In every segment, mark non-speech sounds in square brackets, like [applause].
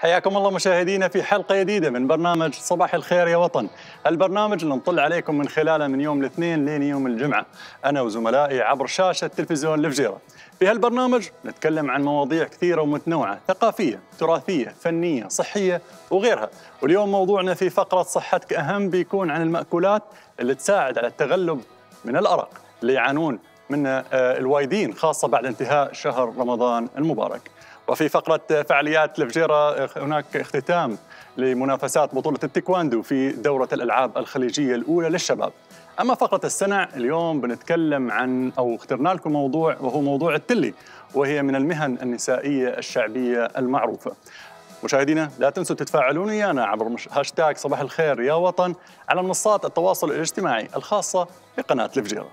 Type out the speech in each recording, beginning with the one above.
حياكم الله مشاهدينا في حلقه جديده من برنامج صباح الخير يا وطن، البرنامج اللي نطل عليكم من خلاله من يوم الاثنين لين يوم الجمعه، انا وزملائي عبر شاشه تلفزيون الفجيره. في هالبرنامج نتكلم عن مواضيع كثيره ومتنوعه، ثقافيه، تراثيه، فنيه، صحيه وغيرها، واليوم موضوعنا في فقره صحتك اهم بيكون عن الماكولات اللي تساعد على التغلب من الارق اللي يعانون منه آه، الوايدين خاصه بعد انتهاء شهر رمضان المبارك. وفي فقرة فعاليات الفجيرة هناك اختتام لمنافسات بطولة التيكواندو في دورة الألعاب الخليجية الأولى للشباب أما فقرة السنع اليوم بنتكلم عن أو اخترنا لكم موضوع وهو موضوع التلي وهي من المهن النسائية الشعبية المعروفة مشاهدينا لا تنسوا تتفاعلون ويانا عبر هاشتاج صباح الخير يا وطن على منصات التواصل الاجتماعي الخاصة بقناة الفجيرة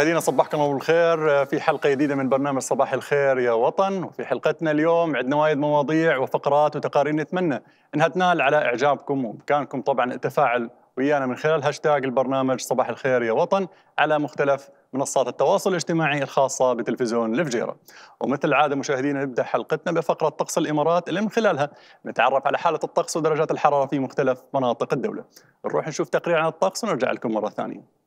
مشاهدينا صباحكم بالخير في حلقه جديده من برنامج صباح الخير يا وطن وفي حلقتنا اليوم عندنا وايد مواضيع وفقرات وتقارير نتمنى انها تنال على اعجابكم وبامكانكم طبعا التفاعل ويانا من خلال هاشتاج البرنامج صباح الخير يا وطن على مختلف منصات التواصل الاجتماعي الخاصة بتلفزيون الفجيرة ومثل العادة مشاهدينا نبدأ حلقتنا بفقرة طقس الإمارات اللي من خلالها نتعرف على حالة الطقس ودرجات الحرارة في مختلف مناطق الدولة نروح نشوف تقرير عن الطقس ونرجع لكم مرة ثانية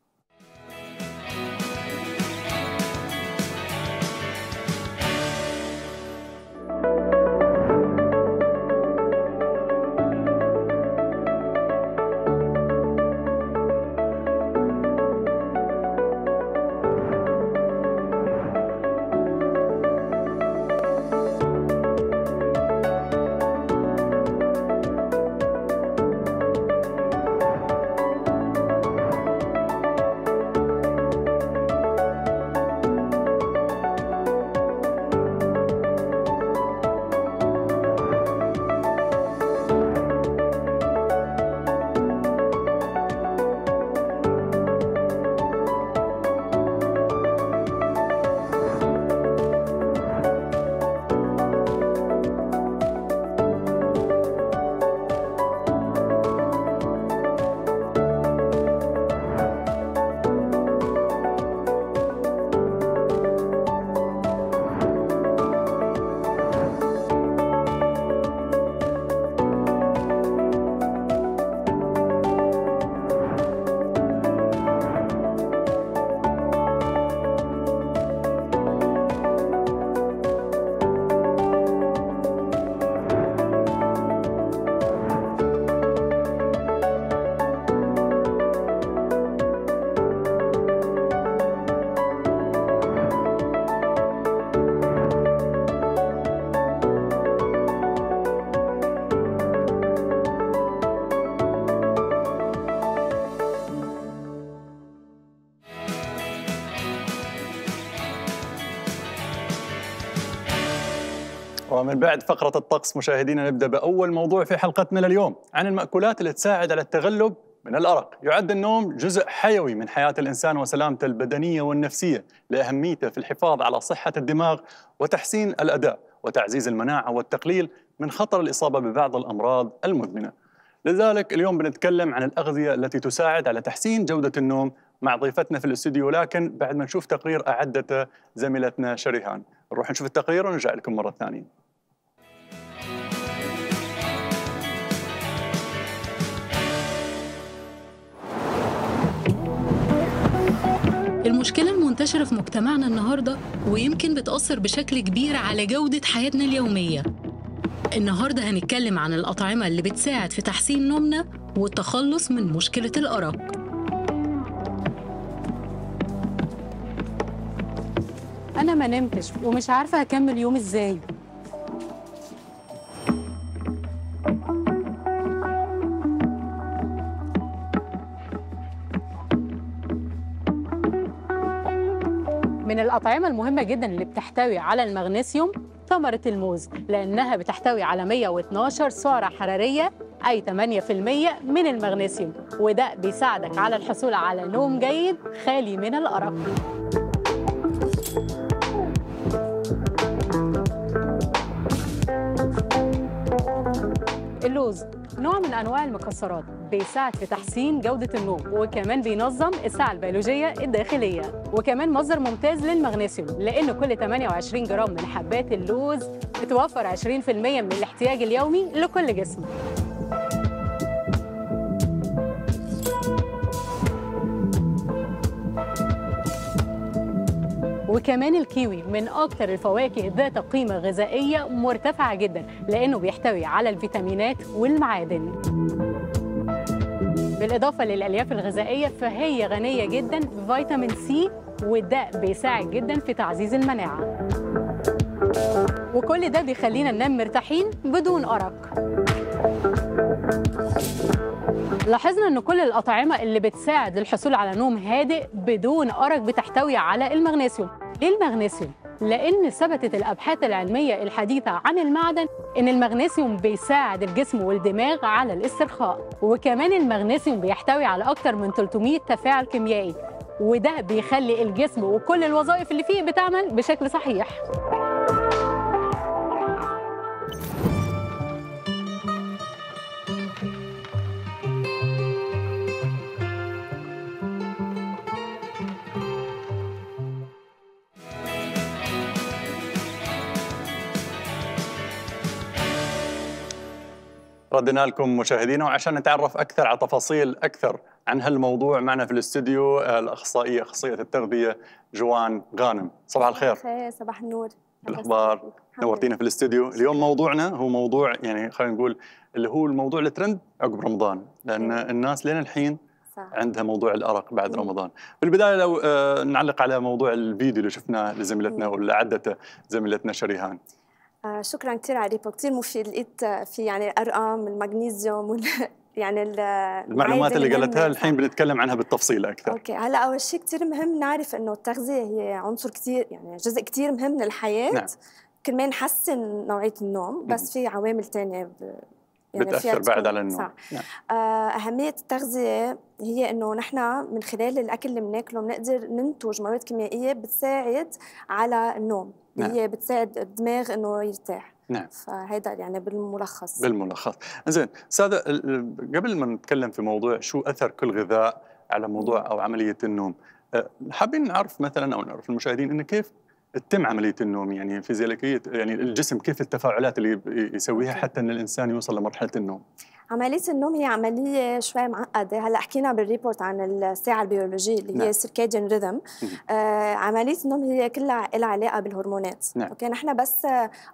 ومن بعد فقرة الطقس مشاهدينا نبدأ بأول موضوع في حلقتنا لليوم عن المأكولات اللي تساعد على التغلب من الأرق يعد النوم جزء حيوي من حياة الإنسان وسلامته البدنية والنفسية لأهميته في الحفاظ على صحة الدماغ وتحسين الأداء وتعزيز المناعة والتقليل من خطر الإصابة ببعض الأمراض المزمنة لذلك اليوم بنتكلم عن الأغذية التي تساعد على تحسين جودة النوم مع ضيفتنا في الاستوديو لكن بعد ما نشوف تقرير أعدته زميلتنا شريهان نروح نشوف التقرير ونرجع لكم مرة ثانية المشكلة المنتشرة في مجتمعنا النهاردة ويمكن بتأثر بشكل كبير على جودة حياتنا اليومية النهاردة هنتكلم عن الأطعمة اللي بتساعد في تحسين نومنا والتخلص من مشكلة الأرق أنا ما نمتش ومش عارفة أكمل يوم إزاي من الأطعمة المهمة جدا اللي بتحتوي على المغنيسيوم ثمرة الموز لأنها بتحتوي على 112 سعرة حرارية أي 8% من المغنيسيوم وده بيساعدك على الحصول على نوم جيد خالي من الأرق اللوز نوع من أنواع المكسرات بيساعد في تحسين جودة النوم وكمان بينظم الساعة البيولوجية الداخلية وكمان مصدر ممتاز للمغنيسيوم لأن كل 28 جرام من حبات اللوز بتوفر 20% من الاحتياج اليومي لكل جسم وكمان الكيوي من اكثر الفواكه ذات قيمه غذائيه مرتفعه جدا لانه بيحتوي على الفيتامينات والمعادن بالإضافة للألياف الغذائية فهي غنية جدا بفيتامين سي وده بيساعد جدا في تعزيز المناعة وكل ده بيخلينا ننام مرتاحين بدون أرق لاحظنا ان كل الاطعمه اللي بتساعد للحصول على نوم هادئ بدون ارق بتحتوي على المغنيسيوم المغنيسيوم لأن ثبتت الأبحاث العلمية الحديثة عن المعدن إن المغنيسيوم بيساعد الجسم والدماغ على الاسترخاء وكمان المغنيسيوم بيحتوي على أكتر من 300 تفاعل كيميائي وده بيخلي الجسم وكل الوظائف اللي فيه بتعمل بشكل صحيح ردنا لكم مشاهدينا وعشان نتعرف اكثر على تفاصيل اكثر عن هالموضوع معنا في الاستديو الاخصائيه اخصائيه التغذيه جوان غانم صباح الخير صباح النور الاخبار نورتينا في الاستديو اليوم موضوعنا هو موضوع يعني خلينا نقول اللي هو الموضوع الترند عقب رمضان لان إيه. الناس لين الحين صح. عندها موضوع الارق بعد إيه. رمضان في البدايه لو آه، نعلق على موضوع الفيديو اللي شفناه لزميلتنا إيه. ولا عدته زميلتنا شريهان آه، شكرا كثير عليكم كثير مفيد لقيت آه، في يعني الارقام المغنيسيوم وال [laughs] يعني آه، المعلومات اللي قالتها الحين بنتكلم عنها بالتفصيل اكثر اوكي هلا اول شيء كثير مهم نعرف انه التغذيه هي عنصر كثير يعني جزء كثير مهم من الحياه نعم. كمان نحسن نوعيه النوم بس في عوامل ثانيه ب... يعني بتاثر بعد على النوم صح. نعم. اهميه التغذيه هي انه نحن من خلال الاكل اللي بناكله بنقدر ننتج مواد كيميائيه بتساعد على النوم نعم. هي بتساعد الدماغ انه يرتاح نعم فهيدا يعني بالملخص بالملخص زين ساده قبل ما نتكلم في موضوع شو اثر كل غذاء على موضوع او عمليه النوم حابين نعرف مثلا او نعرف المشاهدين انه كيف تتم عمليه النوم يعني فيزيولوجيه يعني الجسم كيف التفاعلات اللي يسويها حتى ان الانسان يوصل لمرحله النوم عملية النوم هي عملية شوي معقدة، هلا حكينا بالريبورت عن الساعة البيولوجية اللي نعم. هي السيركاديان ريذم، آه عملية النوم هي كلها لها علاقة بالهرمونات، نعم. اوكي نحن بس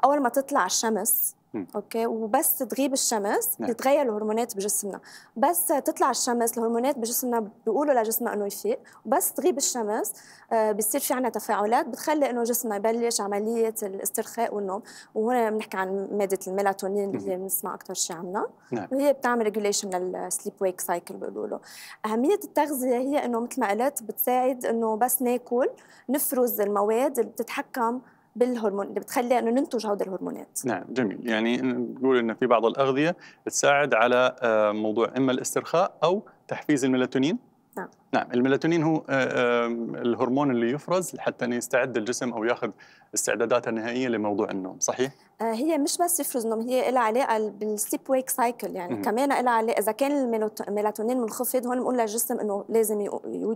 أول ما تطلع الشمس اوكي وبس تغيب الشمس نعم. الهرمونات بجسمنا بس تطلع الشمس الهرمونات بجسمنا بيقولوا لجسمنا انه يفيق وبس تغيب الشمس آه، بيصير بصير في عنا تفاعلات بتخلي انه جسمنا يبلش عمليه الاسترخاء والنوم وهنا بنحكي عن ماده الميلاتونين اللي بنسمع اكثر شيء عنها نعم. وهي بتعمل ريجوليشن للسليب ويك سايكل بيقولوا له اهميه التغذيه هي انه مثل ما قلت بتساعد انه بس ناكل نفرز المواد اللي بتتحكم بالهرمون اللي بتخلي انه ننتج هودي الهرمونات نعم جميل يعني بنقول انه في بعض الاغذيه بتساعد على آه، موضوع اما الاسترخاء او تحفيز الميلاتونين نعم نعم الميلاتونين هو آه، الهرمون اللي يفرز حتى انه يستعد الجسم او ياخذ استعداداته النهائيه لموضوع النوم صحيح آه، هي مش بس يفرز نوم هي لها علاقه بالسليب ويك سايكل يعني مم. كمان لها علاقه اذا كان الميلاتونين منخفض هون بنقول للجسم انه لازم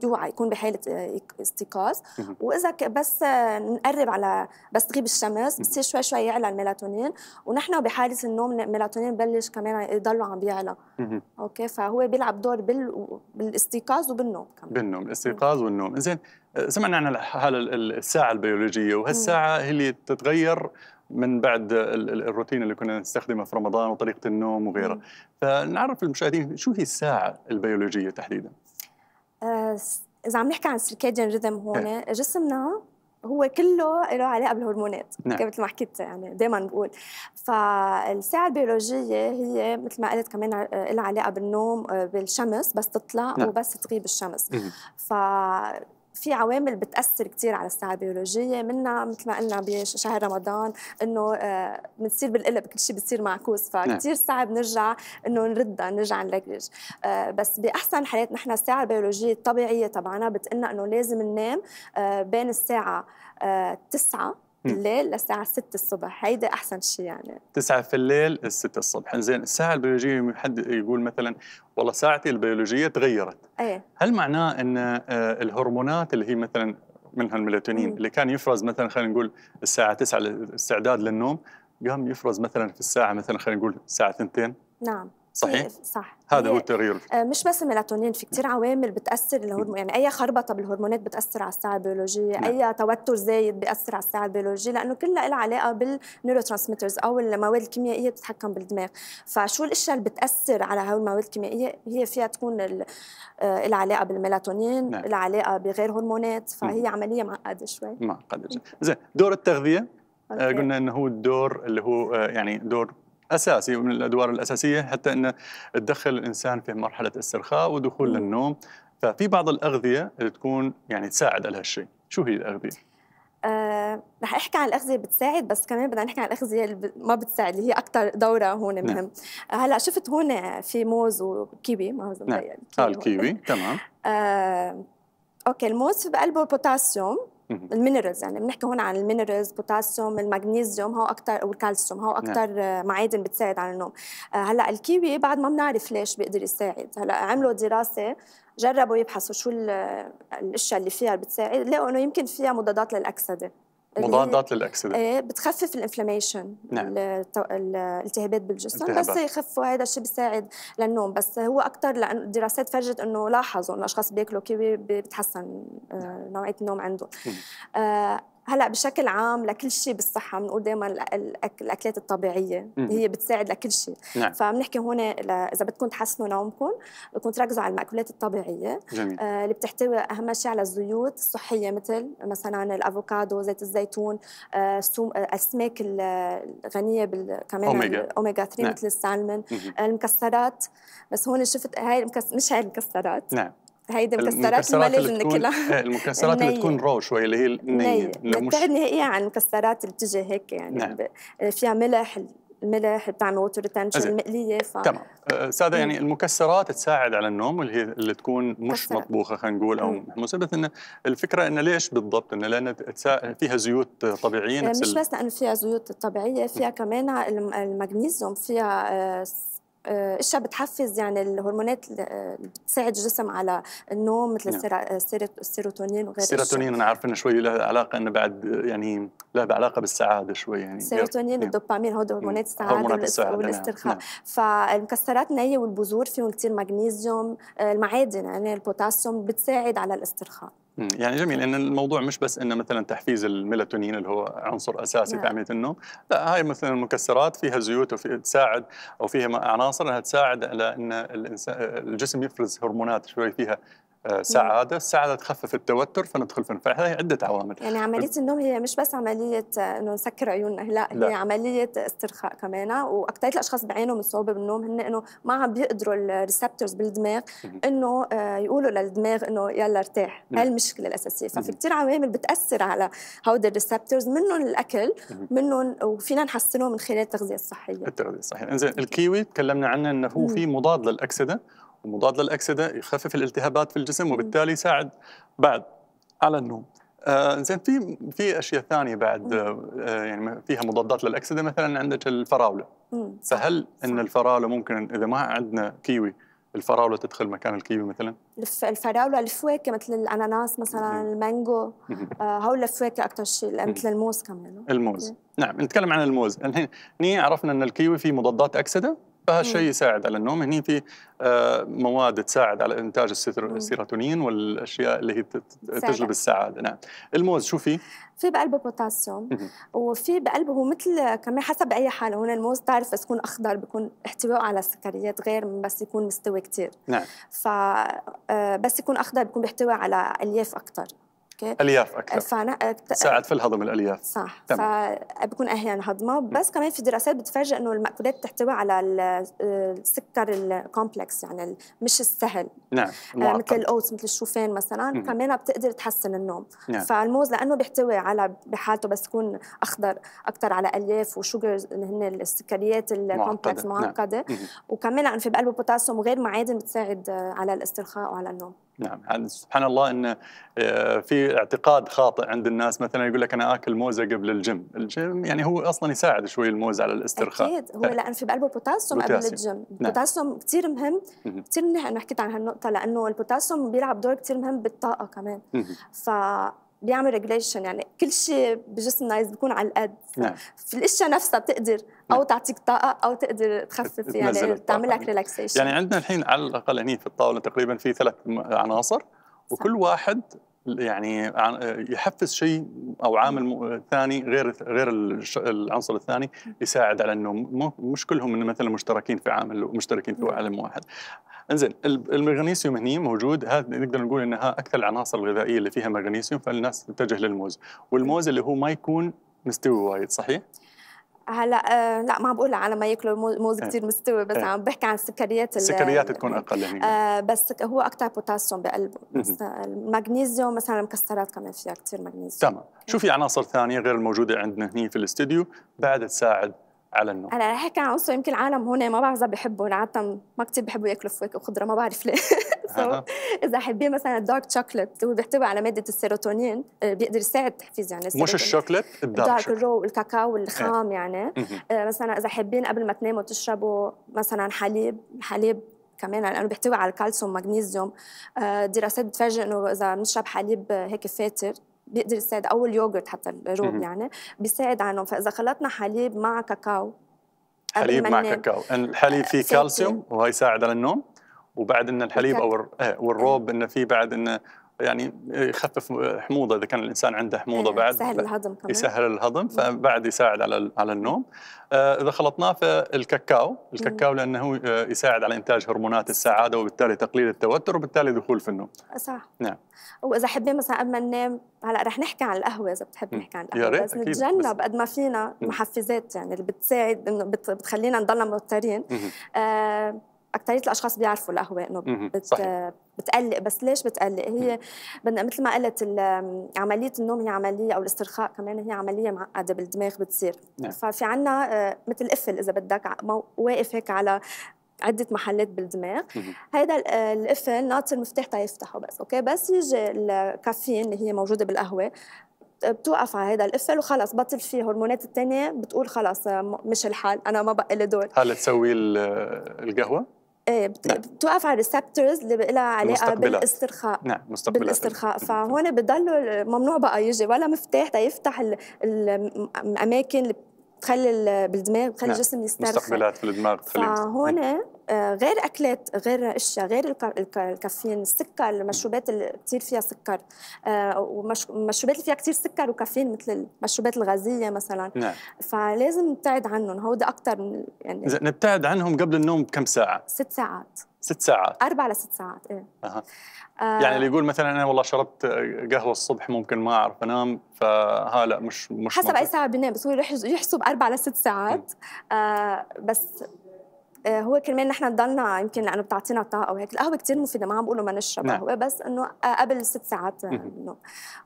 يوعى يكون بحاله آه، استيقاظ واذا بس نقرب على بس تغيب الشمس بصير شوي شوي يعلى الميلاتونين ونحن بحاله النوم الميلاتونين ببلش كمان يضلوا عم بيعلى اوكي فهو بيلعب دور بال... بالاستيقاظ وبالنوم بالنوم كمان بالنوم الاستيقاظ والنوم زين آه، سمعنا عن الحاله الساعه البيولوجيه وهالساعه هي اللي تتغير من بعد الروتين اللي كنا نستخدمه في رمضان وطريقه النوم وغيره فنعرف المشاهدين شو هي الساعه البيولوجيه تحديدا آه، اذا عم نحكي عن السيركاديان ريذم هون إيه. جسمنا هو كله له علاقه بالهرمونات نعم. مثل ما حكيت يعني دائما بقول فالساعه البيولوجيه هي مثل ما قلت كمان لها علاقه بالنوم بالشمس بس تطلع نعم. وبس تغيب الشمس ف في عوامل بتاثر كثير على الساعه البيولوجيه منها مثل ما قلنا بشهر رمضان انه آه، بنصير بالقلب كل شيء بتصير معكوس نعم. فكثير صعب نرجع انه نردها نرجع نرجج آه، بس باحسن حالات نحن الساعه البيولوجيه الطبيعيه تبعنا بتقلنا انه لازم ننام آه، بين الساعه 9 بالليل للساعة 6 الصبح هيدا أحسن شيء يعني 9 في الليل 6 الصبح زين الساعة البيولوجية حد يقول مثلا والله ساعتي البيولوجية تغيرت أيه. هل معناه أن آه، الهرمونات اللي هي مثلا منها الميلاتونين اللي كان يفرز مثلا خلينا نقول الساعة 9 الاستعداد للنوم قام يفرز مثلا في الساعة مثلا خلينا نقول الساعة 2 نعم صحيح آه، صح هذا هو التغيير آه، مش بس الميلاتونين في كثير عوامل بتاثر الهرمون يعني اي خربطه بالهرمونات بتاثر على الساعه البيولوجيه نعم. اي توتر زايد بياثر على الساعه البيولوجيه لانه كلها لها علاقه بالنيوروترانسميترز او المواد الكيميائيه بتتحكم بالدماغ فشو الاشياء اللي بتاثر على هول المواد الكيميائيه هي فيها تكون آه، لها علاقه بالميلاتونين نعم. لها علاقه بغير هرمونات فهي م. عمليه معقده شوي معقده زين دور التغذيه أوكي. قلنا انه هو الدور اللي هو يعني دور اساسي ومن الادوار الاساسيه حتى انه تدخل الانسان في مرحله استرخاء ودخول للنوم ففي بعض الاغذيه اللي تكون يعني تساعد على هالشيء شو هي الاغذيه أه رح احكي عن الاغذيه بتساعد بس كمان بدنا نحكي عن الاغذيه اللي ما بتساعد اللي هي اكثر دوره هون نعم. مهم نعم. هلا شفت هون في موز وكيوي ما هو نعم. الكيوي, يعني آه الكيوي. تمام أه اوكي الموز بقلبه بوتاسيوم المينرالز يعني بنحكي هون عن المينرالز بوتاسيوم المغنيسيوم هو اكثر والكالسيوم هو اكثر نعم. معادن بتساعد على النوم آه، هلا الكيوي بعد ما بنعرف ليش بيقدر يساعد هلا عملوا نعم. دراسه جربوا يبحثوا شو الاشياء اللي فيها بتساعد لقوا انه يمكن فيها مضادات للاكسده مضادات للاكسده ايه بتخفف الانفلاميشن نعم. الالتهابات بالجسم التهابات. بس يخفوا هذا الشيء بيساعد للنوم بس هو اكثر لانه الدراسات فرجت انه لاحظوا انه الاشخاص بياكلوا كيوي بتحسن آه، نعم. نوعيه النوم عندهم هلا بشكل عام لكل شيء بالصحه بنقول دائما الاكلات الطبيعيه هي بتساعد لكل شيء نعم. فبنحكي هون اذا بدكم تحسنوا نومكم بدكم تركزوا على المأكولات الطبيعيه جميل. آه اللي بتحتوي اهم شيء على الزيوت الصحيه مثل مثلا الافوكادو زيت الزيتون آه, آه، الغنيه بال كمان اوميجا اوميجا 3 نعم. مثل السالمون المكسرات بس هون شفت هاي المكس... مش هاي المكسرات نعم هيدي مكسرات ما لازم ناكلها المكسرات اللي تكون رو شوي اللي هي النية بتبعد نهائيا عن المكسرات اللي بتجي هيك يعني نعم. آه، فيها ملح الملح بتعمل ووتر ريتنشن المقليه ف تمام آه، ساده يعني نعم. المكسرات تساعد على النوم واللي هي اللي تكون مش كسرات. مطبوخه خلينا نقول او بس انه الفكره انه ليش بالضبط انه لان فيها زيوت طبيعيه آه، مش بس لانه فيها زيوت طبيعيه فيها كمان المغنيسيوم فيها اشياء آه، بتحفز يعني الهرمونات آه، اللي بتساعد الجسم على النوم مثل نعم. آه، السيروتونين وغير السيروتونين انا عارف انه شوي له علاقه انه بعد يعني له علاقه بالسعاده شوي يعني السيروتونين نعم. والدوبامين هدول هرمونات السعاده هرمونات السعاده نعم. والاسترخاء نعم. فالمكسرات النيه والبذور فيهم كثير مغنيزيوم المعادن يعني البوتاسيوم بتساعد على الاسترخاء يعني جميل ان الموضوع مش بس انه مثلا تحفيز الميلاتونين اللي هو عنصر اساسي نعم. في عمليه النوم، لا هاي مثلا المكسرات فيها زيوت وفي تساعد او فيها عناصر انها تساعد على ان الجسم يفرز هرمونات شوي فيها آه، سعاده، السعاده تخفف التوتر فندخل في فهي عده عوامل يعني عمليه النوم هي مش بس عمليه انه نسكر عيوننا لا, لا. هي عمليه استرخاء كمان واكثريه الاشخاص بعينهم من صعوبه بالنوم هن انه ما عم بيقدروا الريسبتورز بالدماغ انه آه، يقولوا للدماغ انه يلا ارتاح، نعم. هاي المشكله الاساسيه، ففي كثير عوامل بتاثر على هودي الريسبتورز منهم الاكل منهم وفينا نحسنهم من خلال التغذيه الصحيه التغذيه الصحيه، انزين الكيوي تكلمنا عنه انه هو في مضاد للاكسده مضاد للاكسده يخفف الالتهابات في الجسم وبالتالي يساعد بعد على النوم آه زين في في اشياء ثانيه بعد آه يعني فيها مضادات للاكسده مثلا عندك الفراوله فهل ان الفراوله ممكن اذا ما عندنا كيوي الفراوله تدخل مكان الكيوي مثلا؟ الفراوله الفواكه مثل الاناناس مثلا المانجو آه هول الفواكه اكثر شيء مثل الموز كمان الموز نعم نتكلم عن الموز الحين عرفنا ان الكيوي فيه مضادات اكسده فهالشيء إيه. يساعد على النوم هني في آه، مواد تساعد على انتاج إيه. السيروتونين والاشياء اللي هي تجلب السعاده نعم الموز شو فيه في بقلبه بوتاسيوم وفي بقلبه هو مثل كمان حسب اي حاله هون الموز تعرف بس يكون اخضر بيكون احتوائه على السكريات غير من بس يكون مستوي كثير نعم ف آه، بس يكون اخضر بيكون بيحتوي على الياف اكثر اوكي الياف اكثر آه، فانا أكت... ساعد في الهضم الالياف صح تمام. فبكون اهين هضمه بس كمان في دراسات بتفاجئ انه الماكولات تحتوي على آه، السكر الكومبلكس يعني مش السهل نعم آه، المعقد. مثل الاوتس مثل الشوفان مثلا م. كمان بتقدر تحسن النوم نعم. فالموز لانه بيحتوي على بحالته بس يكون اخضر اكثر على الياف وشوجر اللي هن السكريات الكومبلكس نعم. معقده نعم. وكمان في بقلبه بوتاسيوم وغير معادن بتساعد على الاسترخاء وعلى النوم نعم يعني سبحان الله ان آه، في اعتقاد خاطئ عند الناس مثلا يقول لك انا اكل موزه قبل الجيم، الجيم يعني هو اصلا يساعد شوي الموز على الاسترخاء اكيد هو لانه في بقلبه بوتاسيوم قبل الجيم، نعم. البوتاسيوم نعم. كثير مهم كثير منيح انه حكيت عن هالنقطه لانه البوتاسيوم بيلعب دور كثير مهم بالطاقه كمان ف بيعمل ريجليشن يعني كل شيء بجسمنا بيكون على القد نعم. في الاشياء نفسها بتقدر او نعم. تعطيك طاقه او تقدر تخفف يعني تعمل لك ريلاكسيشن يعني عندنا الحين على الاقل هني في الطاوله تقريبا في ثلاث عناصر وكل واحد يعني يحفز شيء او عامل ثاني غير غير العنصر الثاني يساعد على انه مش كلهم مثلا مشتركين في عامل مشتركين في نعم. عالم واحد. انزين المغنيسيوم هني موجود هذا نقدر نقول انها اكثر العناصر الغذائيه اللي فيها مغنيسيوم فالناس تتجه للموز والموز اللي هو ما يكون مستوي وايد صحيح؟ هلا آه، لا ما عم بقول على ما ياكلوا موز إيه. كثير مستوي بس إيه. عم بحكي عن السكريات السكريات تكون اقل يعني آه بس هو اكثر بوتاسيوم بقلبه بس المغنيسيوم مثلا المكسرات كمان فيها كثير مغنيسيوم تمام شو في عناصر ثانيه غير الموجوده عندنا هني في الاستديو بعد تساعد على النوم هلا رح احكي عن عنصر يمكن العالم هون ما بعرف اذا بحبه عاده ما كثير بحبوا ياكلوا فواكه وخضره ما بعرف ليه [laughs] اذا حابين مثلا الدارك شوكليت هو بيحتوي على ماده السيروتونين آه، بيقدر يساعد تحفيز يعني مش الشوكليت الدارك الرو والكاكاو الخام نعم. يعني آه، مثلا اذا حابين قبل ما تناموا تشربوا مثلا حليب الحليب كمان لانه بيحتوي على الكالسيوم والمغنيسيوم آه، دراسات بتفرجي انه اذا بنشرب حليب هيك فاتر بيقدر يساعد او اليوغرت حتى الروب يعني بيساعد عنهم فاذا خلطنا حليب مع كاكاو حليب مع كاكاو الحليب فيه كالسيوم وهي يساعد على النوم وبعد ان الحليب او إيه، والروب انه فيه بعد انه يعني يخفف حموضه اذا كان الانسان عنده حموضه إيه، بعد يسهل الهضم كمان يسهل الهضم فبعد يساعد على على النوم آه، اذا خلطناه في الكاكاو الكاكاو لانه يساعد على انتاج هرمونات السعاده وبالتالي تقليل التوتر وبالتالي دخول في النوم صح نعم واذا حبينا مثلا قبل ما ننام هلا رح نحكي عن القهوه اذا بتحب نحكي عن القهوه بس نتجنب قد ما فينا محفزات يعني اللي بتساعد انه بتخلينا نضلنا موترين آه اكثريه الاشخاص بيعرفوا القهوه انه بت بتقلق بس ليش بتقلق هي بدنا مثل ما قلت عمليه النوم هي عمليه او الاسترخاء كمان هي عمليه معقده بالدماغ بتصير نعم. ففي عنا آه، مثل قفل اذا بدك واقف هيك على عده محلات بالدماغ هيدا آه، القفل ناطر مفتاح تيفتحه بس اوكي بس يجي الكافيين اللي هي موجوده بالقهوه آه، بتوقف على هذا القفل وخلص بطل فيه هرمونات الثانيه بتقول خلص مش الحال انا ما بقى لي دور هل تسوي القهوه آه، بتوقف نعم. على الريسبتورز اللي لها علاقه بالاسترخاء نعم مستقبلها بالاسترخاء فهون بضل ممنوع بقى يجي ولا مفتاح ليفتح الاماكن اللي بتخلي بالدماغ بتخلي نعم. الجسم يسترخي مستقبلات بالدماغ بتخليه فهون آه، غير اكلات غير اشياء غير الكافيين السكر المشروبات اللي كثير فيها سكر آه، ومشروبات اللي فيها كثير سكر وكافيين مثل المشروبات الغازيه مثلا نعم. فلازم نبتعد عنهم ده اكثر من يعني نبتعد عنهم قبل النوم بكم ساعه ست ساعات ست ساعات أربع لست ساعات إيه أه. يعني اللي يقول مثلا أنا والله شربت قهوة الصبح ممكن ما أعرف أنام فها لا مش مش حسب منطق. أي ساعة بنام بس هو يحسب أربع لست ساعات آه بس آه، هو كرمال نحن نضلنا يمكن لانه بتعطينا طاقه وهيك القهوه كثير مفيده ما عم بقولوا ما نشرب نعم. قهوه بس انه آه، قبل ست ساعات النوم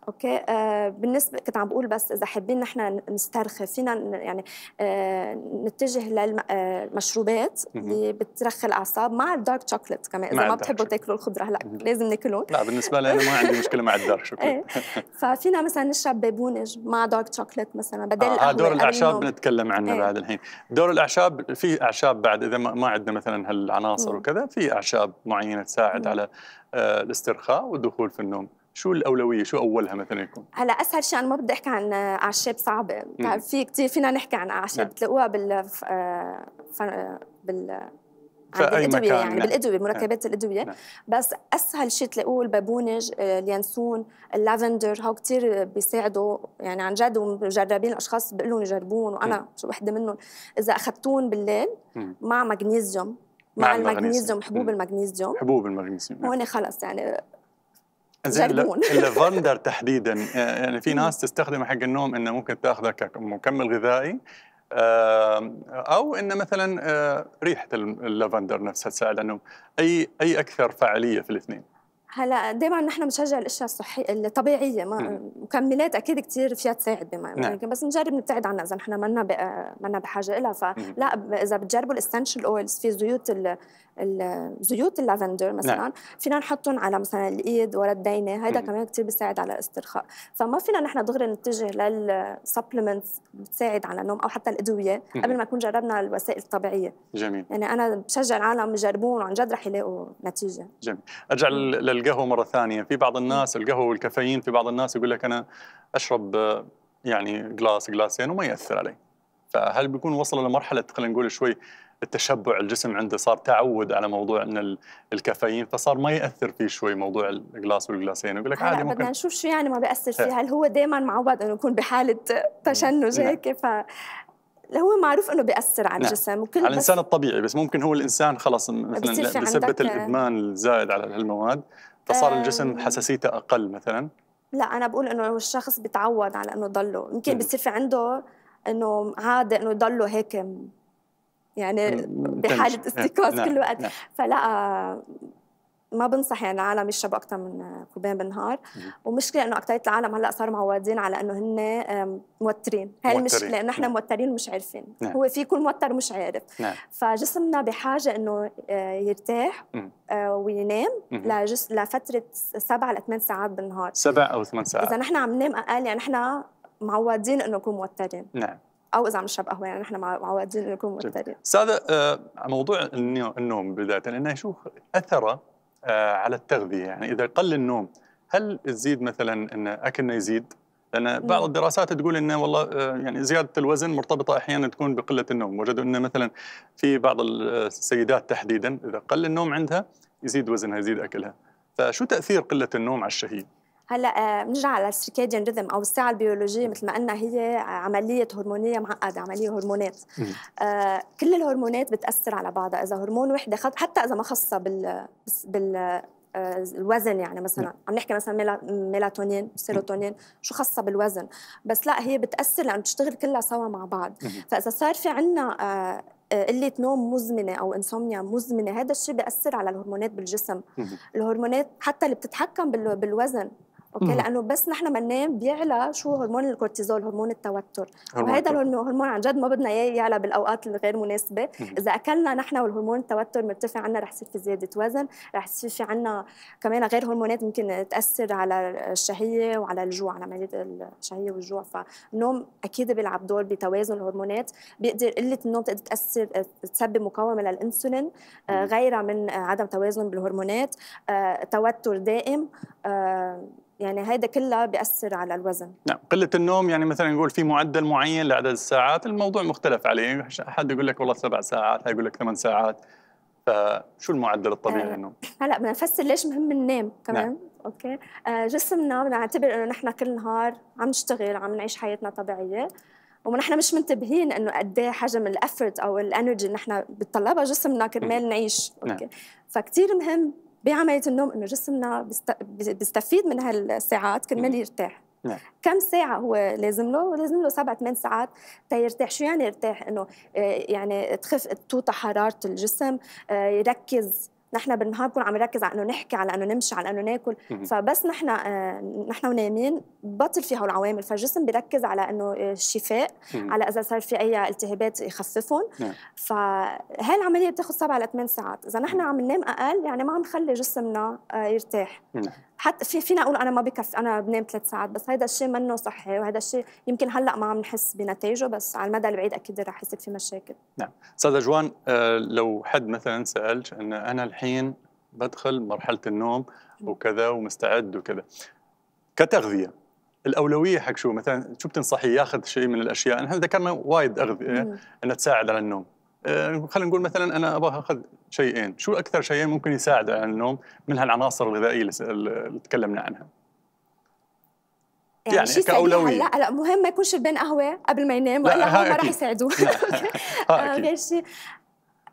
اوكي آه بالنسبه كنت عم بقول بس اذا حابين نحن نسترخي فينا يعني آه نتجه للمشروبات آه، اللي بترخي الاعصاب مع الدارك شوكليت كمان اذا ما بتحبوا تاكلوا الخضره هلا لازم ناكلهم لا بالنسبه لي انا ما عندي مشكله مع الدارك [laughs] إيه. شوكليت [laughs] ففينا مثلا نشرب بابونج مع دارك شوكليت مثلا بدل آه القهوه دور الاعشاب بنتكلم عنه إيه. بعد الحين دور الاعشاب في اعشاب بعد اذا ما عندنا مثلا هالعناصر وكذا في اعشاب معينه تساعد على آه، الاسترخاء والدخول في النوم شو الاولويه شو اولها مثلا يكون هلا اسهل شيء انا ما بدي احكي عن اعشاب صعبه في كثير فينا نحكي عن اعشاب نعم. بتلاقوها بال آه، آه، بال عند الادويه مكان. يعني نعم. بالادويه نعم. مركبات الادويه نعم. بس اسهل شيء تلاقوه البابونج آه، اليانسون اللافندر هو كثير بيساعدوا يعني عن جد ومجربين الاشخاص بقول لهم يجربون وانا شو وحده منهم اذا اخذتون بالليل مع ماغنيزيوم مع, مع الماغنيزيوم حبوب الماغنيزيوم حبوب الماغنيزيوم نعم. هون خلص يعني آه، [laughs] اللافندر تحديدا آه، يعني في ناس تستخدمه حق النوم انه ممكن تاخذه كمكمل غذائي آه، او ان مثلا آه، ريحه اللافندر نفسها تساعد انه اي اي اكثر فعاليه في الاثنين هلا دائما نحن بنشجع الاشياء الصحيه الطبيعيه ما مكملات اكيد كثير فيها تساعد بما نعم. بس نجرب نبتعد عنها اذا نحن منا منا بحاجه لها فلا اذا بتجربوا الاسنشال اويلز في زيوت زيوت اللافندر نعم. مثلا نعم. فينا نحطهم على مثلا الايد ورا الدينه هذا كمان كثير بيساعد على الاسترخاء فما فينا نحن دغري نتجه للسبلمنتس بتساعد على النوم او حتى الادويه قبل ما نكون جربنا الوسائل الطبيعيه جميل يعني انا بشجع العالم يجربون وعن جد رح يلاقوا نتيجه جميل ارجع للقهوه مره ثانيه في بعض الناس القهوه والكافيين في بعض الناس يقول لك انا اشرب يعني جلاس جلاسين وما ياثر علي فهل بيكون وصل لمرحله خلينا نقول شوي التشبع الجسم عنده صار تعود على موضوع ان الكافيين فصار ما ياثر فيه شوي موضوع الجلاس والجلاسين يقول لك عادي ممكن بدنا نشوف شو يعني ما بياثر إيه. فيه هل هو دائما معود انه يكون بحاله تشنج نعم. هيك ف هو معروف انه بياثر على نعم. الجسم وكل على الانسان الطبيعي بس ممكن هو الانسان خلص مثلا بسبه آه. الادمان الزائد على هالمواد فصار الجسم حساسيته اقل مثلا لا انا بقول انه الشخص بتعود على انه ضله يمكن نعم. بصير في عنده انه عادي انه يضله هيك يعني بحاله استيقاظ كل وقت فلا ما بنصح يعني العالم يشربوا اكثر من كوبين بالنهار ومشكله انه اكثريه العالم هلا صاروا معودين على انه هن موترين هاي المشكله انه نحن نعم. موترين ومش عارفين نعم. هو في يكون موتر ومش عارف نعم. فجسمنا بحاجه انه آه، يرتاح آه، وينام لجس لفتره سبع لثمان ساعات بالنهار سبع او ثمان ساعات اذا نحن عم ننام اقل يعني نحن معودين انه نكون موترين نعم او اذا عم نشرب قهوه يعني نحن معودين يكون مغتربين استاذه موضوع النوم بدايه لانه شو اثره آه، على التغذيه يعني اذا قل النوم هل تزيد مثلا ان اكلنا يزيد؟ لان بعض الدراسات تقول انه والله آه، يعني زياده الوزن مرتبطه احيانا تكون بقله النوم، وجدوا انه مثلا في بعض آه، السيدات تحديدا اذا قل النوم عندها يزيد وزنها يزيد اكلها. فشو تاثير قله النوم على الشهيه؟ هلا آه، بنرجع على السيركاديان ريذم او الساعه البيولوجيه مثل ما قلنا هي عمليه هرمونيه معقده عمليه هرمونات آه، كل الهرمونات بتاثر على بعضها اذا هرمون وحده حتى اذا ما خصها بال بال آه، الوزن يعني مثلا نعم. عم نحكي مثلا ميلاتونين سيروتونين شو خاصه بالوزن بس لا هي بتاثر لانه بتشتغل كلها سوا مع بعض فاذا صار في عندنا قله نوم مزمنه او انسومنيا مزمنه هذا الشيء بياثر على الهرمونات بالجسم الهرمونات حتى اللي بتتحكم بالوزن اوكي لانه بس نحن ما ننام بيعلى شو هرمون الكورتيزول هرمون التوتر وهذا الهرمون عن جد ما بدنا اياه يعلى بالاوقات الغير مناسبه اذا اكلنا نحن والهرمون التوتر مرتفع عندنا رح يصير في زياده وزن رح يصير في عندنا كمان غير هرمونات ممكن تاثر على الشهيه وعلى الجوع على عمليه الشهيه والجوع فالنوم اكيد بيلعب دور بتوازن الهرمونات بيقدر قله النوم تقدر تاثر تسبب مقاومه للانسولين آه، غيرها من عدم توازن بالهرمونات آه، توتر دائم آه، يعني هيدا كله بيأثر على الوزن نعم قلة النوم يعني مثلا نقول في معدل معين لعدد الساعات الموضوع مختلف عليه حد يقول لك والله سبع ساعات هاي يقول لك ثمان ساعات فشو المعدل الطبيعي آه، للنوم؟ هلا بدنا نفسر ليش مهم ننام كمان نعم. اوكي آه جسمنا بنعتبر انه نحن كل نهار عم نشتغل عم نعيش حياتنا طبيعيه ونحن مش منتبهين انه قد ايه حجم الافورت او الانرجي اللي نحن بتطلبها جسمنا كرمال نعيش نعم. اوكي نعم. فكتير مهم بعمليه النوم انه جسمنا بيستفيد من هالساعات كرمال نعم. يرتاح نعم. كم ساعة هو لازم له؟ لازم له سبع ثمان ساعات تيرتاح، شو يعني يرتاح؟ انه آه، يعني تخف توطى حرارة الجسم، آه، يركز نحن بالنهار بكون عم نركز على انه نحكي على انه نمشي على انه ناكل فبس نحن آه، نحن ونايمين بطل في هالعوامل فالجسم بيركز على انه الشفاء آه، على اذا صار في اي التهابات يخففهم نعم. فهي العمليه بتاخذ سبعة ل 8 ساعات اذا نحن عم ننام اقل يعني ما عم نخلي جسمنا آه، يرتاح نعم. حتى في فينا اقول انا ما بكفي انا بنام ثلاث ساعات بس هذا الشيء منه صحي وهذا الشيء يمكن هلا ما عم نحس بنتائجه بس على المدى البعيد اكيد رح يصير في مشاكل نعم استاذ جوان آه، لو حد مثلا سالك ان انا الحين بدخل مرحله النوم نعم. وكذا ومستعد وكذا كتغذيه الاولويه حق شو مثلا شو بتنصحي ياخذ شيء من الاشياء نحن ذكرنا وايد اغذيه انها تساعد على النوم آه، خلينا نقول مثلا انا ابغى اخذ شيئين، شو اكثر شيئين ممكن يساعد على النوم من هالعناصر الغذائيه اللي تكلمنا عنها؟ يعني, يعني كأولوية لا لا مهم ما يكون شربان قهوة قبل ما ينام والا هو ما راح يساعدوه غير [laughs] شيء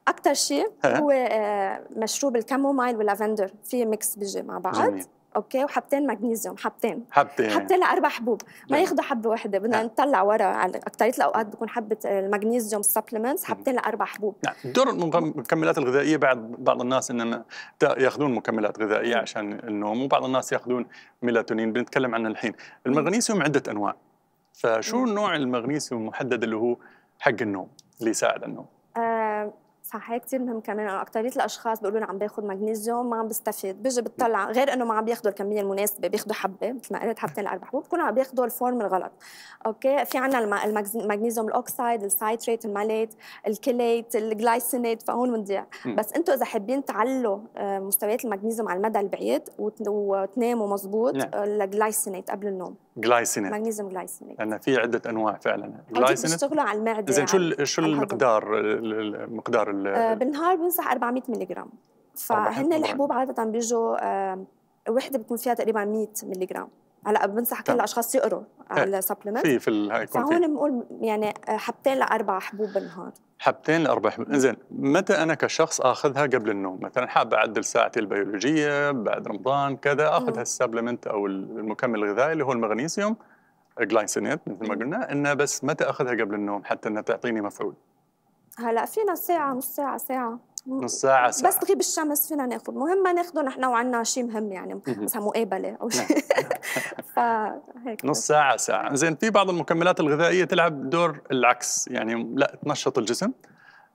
أكثر شيء هو آه، مشروب الكامومايل واللافندر في ميكس بيجي مع بعض جميل. اوكي وحبتين مغنيسيوم حبتين حبتين حبتين لاربع حبوب ما نعم. ياخذوا حبه واحده بدنا نعم. نطلع ورا على اكثريه الاوقات بكون حبه المغنيسيوم سبلمنتس حبتين لاربع حبوب نعم. دور المكملات الغذائيه بعد بعض الناس انهم ياخذون مكملات غذائيه عشان النوم وبعض الناس ياخذون ميلاتونين بنتكلم عنه الحين المغنيسيوم عده انواع فشو نوع المغنيسيوم المحدد اللي هو حق النوم اللي يساعد النوم آه، صح هيك كثير مهم كمان انه اكثريه الاشخاص بيقولوا لي عم باخذ مغنيسيوم ما عم بستفيد بيجي بتطلع غير انه ما عم بياخذوا الكميه المناسبه بياخذوا حبه مثل ما قلت حبتين لاربع حبوب بكونوا عم بياخذوا الفورم الغلط اوكي في عندنا المغنيسيوم الاوكسايد السايتريت الماليت الكليت الجلايسينيت فهون بنضيع بس انتم اذا حابين تعلوا آه، مستويات المغنيسيوم على المدى البعيد وتناموا مزبوط نعم. الجلايسينيت آه، قبل النوم جلايسينات مغنيسيوم جلايسينات لان في عده انواع فعلا جلايسينات بيشتغلوا على المعده زين شو شو المقدار المقدار آه بالنهار بنصح 400 ملغ فهن الحبوب عاده بيجوا آه وحده بتكون فيها تقريبا 100 ملغ هلا آه، بنصح كل الاشخاص يقروا آه، على السبلمنت في في الهاي فهون بنقول يعني آه، حبتين لاربع حبوب بالنهار حبتين لاربع حبوب زين متى انا كشخص اخذها قبل النوم مثلا حاب اعدل ساعتي البيولوجيه بعد رمضان كذا اخذ هالسبلمنت او المكمل الغذائي اللي هو المغنيسيوم جلايسينيت مثل ما قلنا انه بس متى اخذها قبل النوم حتى انها تعطيني مفعول هلا فينا ساعه نص ساعه ساعه نص ساعة ساعة بس تغيب الشمس فينا ناخذ ما ناخذه نحن وعنا شيء مهم يعني مثلا مقابلة أو شيء نعم. [laughs] فهيك نص ساعة ساعة زين في بعض المكملات الغذائية تلعب دور العكس يعني لا تنشط الجسم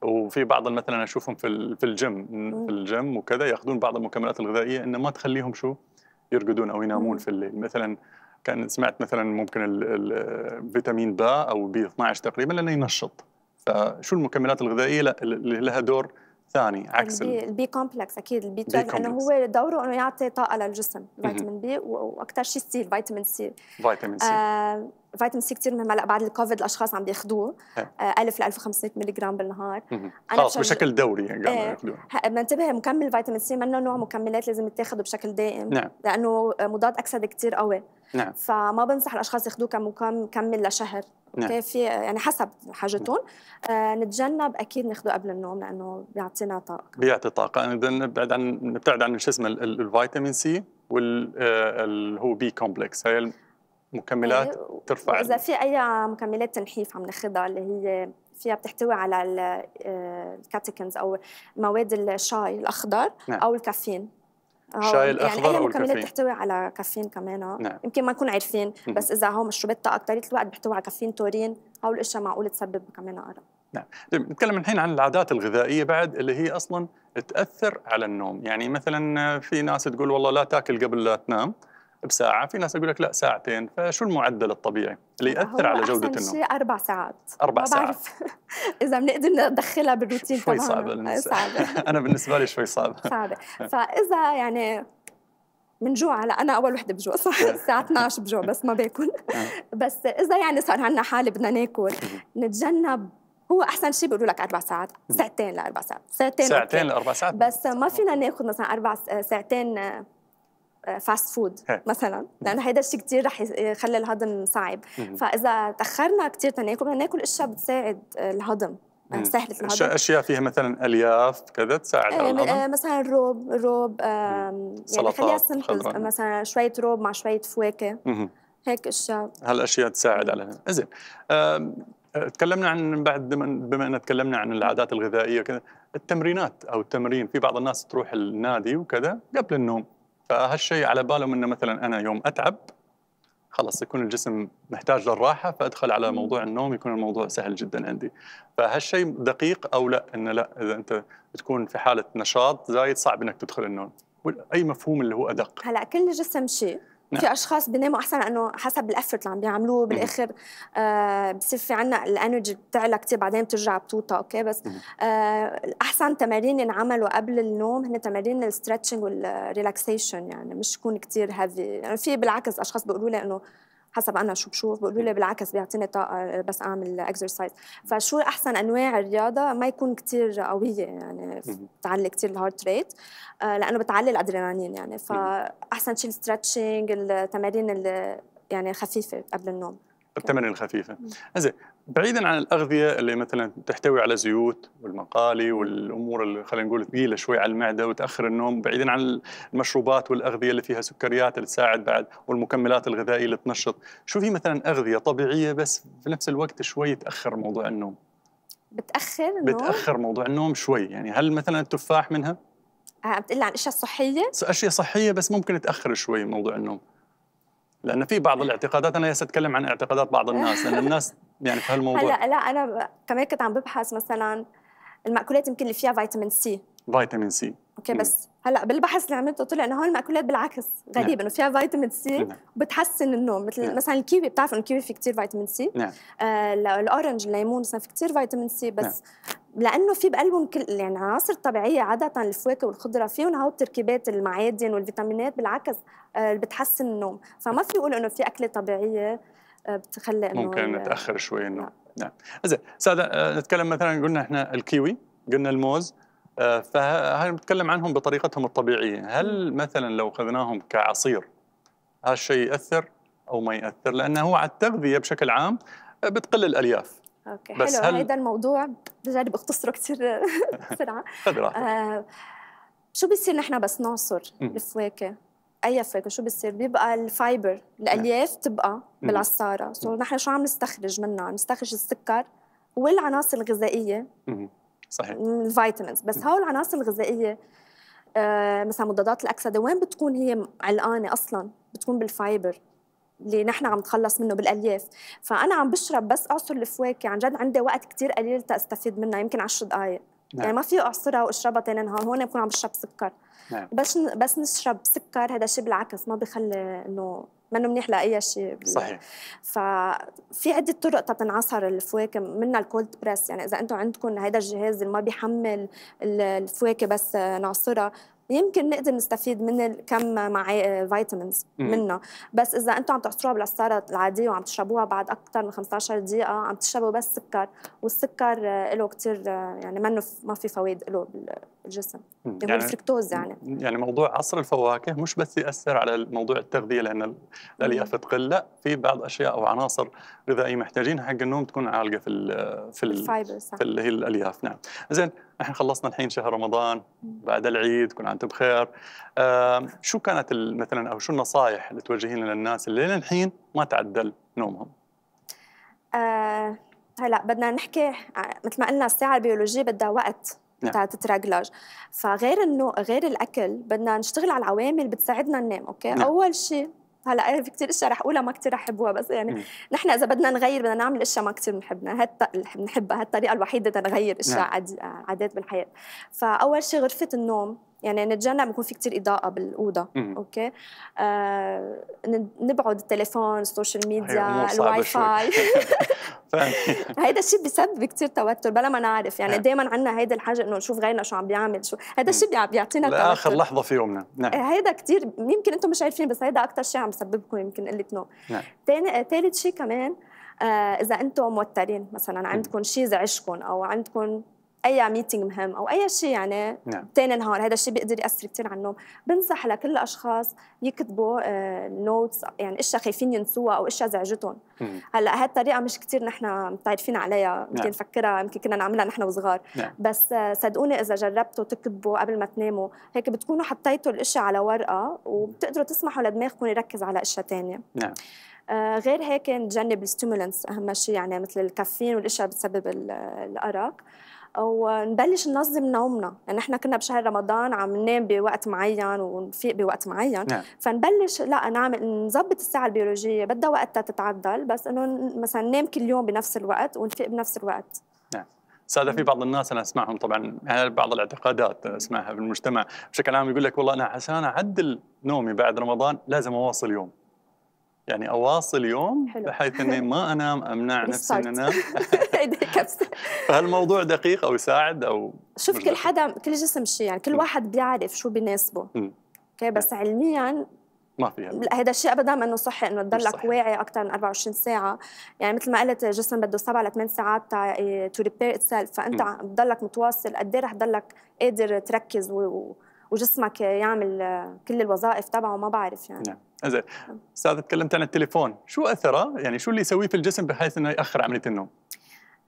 وفي بعض مثلا اشوفهم في في الجيم في الجيم وكذا ياخذون بعض المكملات الغذائيه انه ما تخليهم شو يرقدون او ينامون في الليل مثلا كان سمعت مثلا ممكن الفيتامين با او بي 12 تقريبا لانه ينشط فشو المكملات الغذائيه اللي لها دور ثاني عكس البي, البي كومبلكس اكيد البي 12 لانه هو دوره انه يعطي طاقه للجسم فيتامين بي واكثر شيء سي فيتامين سي فيتامين سي آه فيتامين سي كثير مهم هلا بعد الكوفيد الاشخاص عم بياخذوه 1000 ل 1500 ملغ بالنهار خلص بشكل دوري يعني قاعد يعني إيه، ياخذوه بنتبه مكمل فيتامين سي منه نوع مكملات لازم يتاخذ بشكل دائم نعم. لانه مضاد اكسده كثير قوي نعم. فما بنصح الاشخاص ياخذوه كمكمل لشهر نعم. اوكي في يعني حسب حاجتهم نعم. آه نتجنب اكيد ناخذه قبل النوم لانه بيعطينا طاقه بيعطي طاقه يعني نبعد عن نبتعد عن شو اسمه الفيتامين سي واللي آه، هو بي كومبلكس هي المكملات أيه. ترفع اذا في اي مكملات تنحيف عم ناخذها اللي هي فيها بتحتوي على آه، الكاتيكنز او مواد الشاي الاخضر نعم. او الكافيين الشاي الاخضر يعني اي مكملات بتحتوي على كافيين كمان آه. نعم. يمكن ما نكون عارفين بس اذا هو مشروبات طاقه طريقه الوقت بتحتوي على كافيين تورين هول الاشياء معقول تسبب كمان ارق نعم طيب نتكلم الحين عن العادات الغذائيه بعد اللي هي اصلا تاثر على النوم يعني مثلا في ناس تقول والله لا تاكل قبل لا تنام بساعه في ناس يقول لك لا ساعتين فشو المعدل الطبيعي اللي ياثر على جوده النوم أحسن شيء اربع ساعات اربع ساعات بعرف [laughs] اذا بنقدر ندخلها بالروتين شوي صعبه إيه، [laughs] انا بالنسبه لي شوي صعبه [laughs] صعبه إيه. فاذا يعني من جوع هلا انا اول وحده بجوع صح إيه. الساعه 12 بجوع بس ما باكل بس اذا يعني صار عندنا حاله بدنا ناكل نتجنب هو احسن شيء بيقولوا لك اربع ساعات ساعتين لاربع ساعات ساعتين ساعتين لاربع ساعات بس ما فينا ناخذ مثلا اربع ساعتين فاست فود مثلا لان هيدا الشيء كثير رح يخلي الهضم صعب فاذا تاخرنا كثير تناكل بدنا ناكل اشياء بتساعد الهضم يعني سهلة الهضم اشياء فيها مثلا الياف كذا تساعد إيه، على الهضم آه، مثلا الروب الروب يعني خليها سمبل مثلا شوية روب مع شوية فواكه هيك اشياء هالاشياء تساعد على زين آه، تكلمنا عن بعد بما ان تكلمنا عن العادات الغذائيه وكذا التمرينات او التمرين في بعض الناس تروح النادي وكذا قبل النوم فهالشيء على بالهم انه مثلا انا يوم اتعب خلاص يكون الجسم محتاج للراحه فادخل على موضوع النوم يكون الموضوع سهل جدا عندي فهالشيء دقيق او لا انه لا اذا انت تكون في حاله نشاط زايد صعب انك تدخل النوم اي مفهوم اللي هو ادق هلا كل جسم شيء نعم. في اشخاص بيناموا احسن لانه حسب الافورت اللي عم بيعملوه بالاخر آه بصير في عندنا الانرجي بتعلى كثير بعدين بترجع بتوطى اوكي بس آه احسن تمارين ينعملوا قبل النوم هن تمارين الستريتشنج والريلاكسيشن يعني مش تكون كثير هيفي يعني في بالعكس اشخاص بيقولوا لي انه حسب انا شو بشوف بيقولوا لي بالعكس بيعطيني طاقه آه، بس اعمل اكسرسايز فشو احسن انواع الرياضه ما يكون كثير قويه يعني بتعلي كثير الهارت آه، ريت لانه بتعلي الادرينالين يعني فاحسن شيء الستريتشنج التمارين يعني خفيفه قبل النوم التمارين الخفيفة زين بعيدا عن الاغذيه اللي مثلا تحتوي على زيوت والمقالي والامور اللي خلينا نقول ثقيله شوي على المعده وتاخر النوم، بعيدا عن المشروبات والاغذيه اللي فيها سكريات اللي تساعد بعد والمكملات الغذائيه اللي تنشط، شو في مثلا اغذيه طبيعيه بس في نفس الوقت شوي تاخر موضوع النوم؟ بتاخر النوم؟ بتاخر موضوع النوم شوي، يعني هل مثلا التفاح منها؟ عم آه، تقول عن اشياء صحيه؟ اشياء صحيه بس ممكن تاخر شوي موضوع النوم. لان في بعض الاعتقادات انا اتكلم عن اعتقادات بعض [laughs] الناس لان الناس يعني في هالموضوع هلا لا انا كمان كنت عم ببحث مثلا المأكولات يمكن اللي فيها فيتامين سي فيتامين سي اوكي بس هلا بالبحث اللي عملته طلع انه هول الماكولات بالعكس نعم. غريب انه فيها فيتامين نعم. سي بتحسن وبتحسن النوم مثل نعم. مثلا الكيوي بتعرف انه الكيوي في كثير فيتامين سي نعم. آه الاورنج الليمون مثلا في كثير فيتامين سي بس نعم. لانه في بقلبهم كل يعني العناصر الطبيعيه عاده الفواكه والخضره فيهم هو التركيبات المعادن والفيتامينات بالعكس آه بتحسن النوم فما في يقول انه في اكله طبيعيه آه بتخلي انه ممكن نتاخر شوي النوم نعم. نعم اذا نعم. ساده آه، نتكلم مثلا قلنا احنا الكيوي قلنا الموز آه، فهنا نتكلم عنهم بطريقتهم الطبيعيه، هل مثلا لو اخذناهم كعصير هذا الشيء ياثر او ما ياثر؟ لانه هو على التغذيه بشكل عام بتقل الالياف. اوكي بس حلو هل... الموضوع بجرب اختصره كثير [laughs] بسرعه. آه شو بيصير نحن بس نعصر الفواكه؟ اي فواكه شو بيصير؟ بيبقى الفايبر الالياف تبقى بالعصاره سو نحن شو عم نستخرج منها عم نستخرج السكر والعناصر الغذائيه صحيح الفيتامينز بس هول العناصر الغذائيه آه، مثلا مضادات الاكسده وين بتكون هي علقانه اصلا بتكون بالفايبر اللي نحن عم نتخلص منه بالالياف فانا عم بشرب بس اعصر الفواكه عن جد عندي وقت كثير قليل تستفيد منها يمكن 10 دقائق نعم. يعني ما في اعصرها واشربها ثاني نهار هون بكون عم بشرب سكر نعم. بس بس نشرب سكر هذا الشيء بالعكس ما بخلي انه منه منيح لاي شيء صحيح ففي عده طرق تنعصر الفواكه منها الكولد بريس يعني اذا انتم عندكم هذا الجهاز اللي ما بيحمل الفواكه بس نعصرها يمكن نقدر نستفيد من كم مع فيتامينز منها بس اذا انتم عم تعصروها بالعصاره العاديه وعم تشربوها بعد اكثر من 15 دقيقه عم تشربوا بس سكر والسكر له كثير يعني منه ما في فوائد له الجسم اللي يعني هو الفركتوز يعني يعني موضوع عصر الفواكه مش بس ياثر على موضوع التغذيه لان الالياف تقل لا في بعض اشياء او عناصر غذائيه محتاجينها حق النوم تكون عالقه في الـ في الـ في اللي هي الالياف نعم زين احنا خلصنا الحين شهر رمضان بعد العيد كل عام وانتم بخير شو كانت مثلا او شو النصائح اللي توجهين للناس اللي للحين ما تعدل نومهم آه هلا بدنا نحكي آه، مثل ما قلنا الساعه البيولوجيه بدها وقت نعم. بتاعت التراجلاج فغير انه غير الاكل بدنا نشتغل على العوامل بتساعدنا ننام اوكي نعم. اول شيء هلا إيه، في كثير اشياء رح اقولها ما كثير رح حبوها بس يعني نحن اذا بدنا نغير بدنا نعمل اشياء ما كثير بنحبها بنحبها هالطريقه الوحيده تنغير اشياء نعم. عادات بالحياه فاول شيء غرفه النوم يعني نتجنب يكون في كثير اضاءه بالاوضه اوكي آه نبعد التليفون السوشيال ميديا الواي فاي [laughs] [laughs] هيدا الشيء بيسبب كثير توتر بلا ما نعرف يعني نعم. دائما عندنا هيدا الحاجه انه نشوف غيرنا شو عم بيعمل شو هيدا الشيء بيعطينا توتر لاخر لحظه في يومنا نعم آه، هيدا كثير يمكن انتم مش عارفين بس هيدا اكثر شيء عم بسببكم يمكن قله نوم نعم ثالث آه، شيء كمان آه اذا انتم موترين مثلا عندكم شيء زعجكم او عندكم اي ميتنج مهم او اي شيء يعني نعم. تاني نهار هذا الشيء بيقدر ياثر كثير على النوم بنصح لكل الاشخاص يكتبوا نوتس آه، يعني اشياء خايفين ينسوها او اشياء زعجتهم هلا هالطريقه الطريقه مش كثير نحن متعرفين عليها يمكن نعم. نفكرها يمكن كنا نعملها نحن وصغار نعم. بس آه، صدقوني اذا جربتوا تكتبوا قبل ما تناموا هيك بتكونوا حطيتوا الاشياء على ورقه وبتقدروا تسمحوا لدماغكم يركز على اشياء ثانيه نعم آه غير هيك نتجنب الستيمولنس اهم شيء يعني مثل الكافيين والاشياء بتسبب الارق ونبلش ننظم نومنا لان يعني احنا كنا بشهر رمضان عم ننام بوقت معين ونفيق بوقت معين نعم. فنبلش لا نعمل نظبط الساعه البيولوجيه بدها وقتها تتعدل بس انه مثلا ننام كل يوم بنفس الوقت ونفيق بنفس الوقت نعم سادة في بعض الناس انا اسمعهم طبعا هذا بعض الاعتقادات اسمعها بالمجتمع بشكل عام يقول لك والله انا عشان اعدل نومي بعد رمضان لازم اواصل يوم يعني اواصل يوم حلو. بحيث اني ما انام امنع [laughs] نفسي ان انام [laughs] إيه، [laughs] فهالموضوع دقيق او يساعد او شوف كل حدا كل جسم شيء يعني كل واحد بيعرف شو بيناسبه اوكي بس علميا ما في لا هذا الشيء ابدا ما انه صحي انه تضلك واعي اكثر من 24 ساعه يعني مثل ما قلت الجسم بده 7 ل 8 ساعات تو ريبير اتسيلف فانت بتضلك متواصل قد ايه رح تضلك قادر تركز و... وجسمك يعمل كل الوظائف تبعه ما بعرف يعني نعم. زين استاذ تكلمت عن التليفون شو اثره يعني شو اللي يسويه في الجسم بحيث انه ياخر عمليه النوم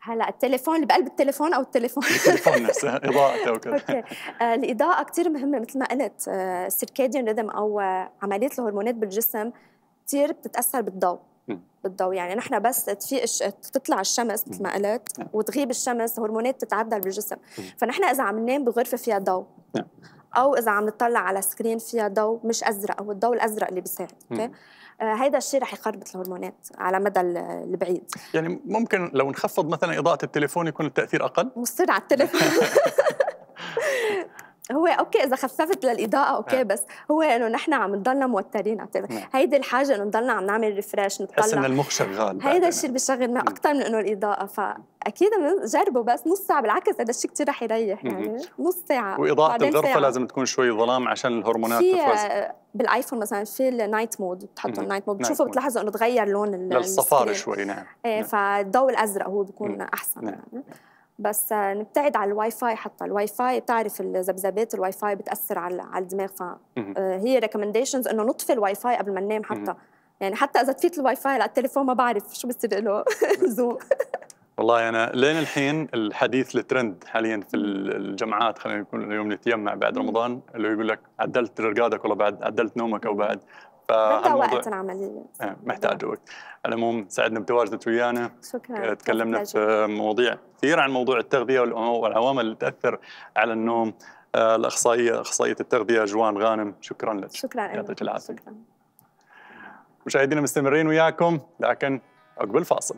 هلا التليفون اللي بقلب التليفون او التليفون التليفون [laughs] نفسه اضاءته وكذا اوكي آه، الاضاءه كثير مهمه مثل ما قلت السيركاديان آه، ريذم او آه، عمليه الهرمونات بالجسم كثير بتتاثر بالضوء بالضوء يعني نحن بس تفيق الش... تطلع الشمس مثل ما قلت نعم. وتغيب الشمس هرمونات تتعدل بالجسم فنحن اذا عم ننام بغرفه فيها ضوء نعم. او اذا عم نطلع على سكرين فيها ضوء مش ازرق او الضوء الازرق اللي بيساعد اوكي آه، هيدا الشيء رح يخربط الهرمونات على مدى البعيد يعني ممكن لو نخفض مثلا اضاءه التليفون يكون التاثير اقل مصر على التليفون [laughs] هو اوكي اذا خففت للاضاءه اوكي ها. نعم. بس هو انه نحن عم نضلنا موترين عم هيدي الحاجه انه نضلنا عم نعمل ريفرش نطلع بس ان المخ شغال هيدا يعني. الشيء اللي بيشغلنا اكثر من انه الاضاءه فاكيد جربوا بس نص ساعه بالعكس هذا الشيء كثير رح يريح يعني نص ساعه واضاءه الغرفه لازم تكون شوي ظلام عشان الهرمونات تفوز. آه، بالايفون مثلا في النايت مود بتحطوا النايت مود بتشوفوا بتلاحظوا انه تغير لون للصفار شوي نعم, إيه، نعم. ايه فالضوء الازرق هو بيكون احسن نعم. يعني. بس نبتعد على الواي فاي حتى الواي فاي بتعرف الذبذبات الواي فاي بتاثر على على الدماغ فهي آه، ريكومنديشنز انه نطفي الواي فاي قبل ما ننام حتى يعني حتى اذا طفيت الواي فاي على التليفون ما بعرف شو بصير له زوم [laughs] والله انا لين الحين الحديث الترند حاليا في الجامعات خلينا نقول اليوم نتيمع بعد رمضان اللي يقول لك عدلت رقادك ولا بعد عدلت نومك او بعد بدها وقت العمليه إيه، محتاج وقت على العموم سعدنا بتواجدك ويانا شكرا آه، تكلمنا في مواضيع كثير عن موضوع التغذيه والعوامل اللي تاثر على النوم آه، الاخصائيه اخصائيه التغذيه جوان غانم شكرا لك شكرا يعطيك العافيه شكرا مشاهدينا مستمرين وياكم لكن عقب الفاصل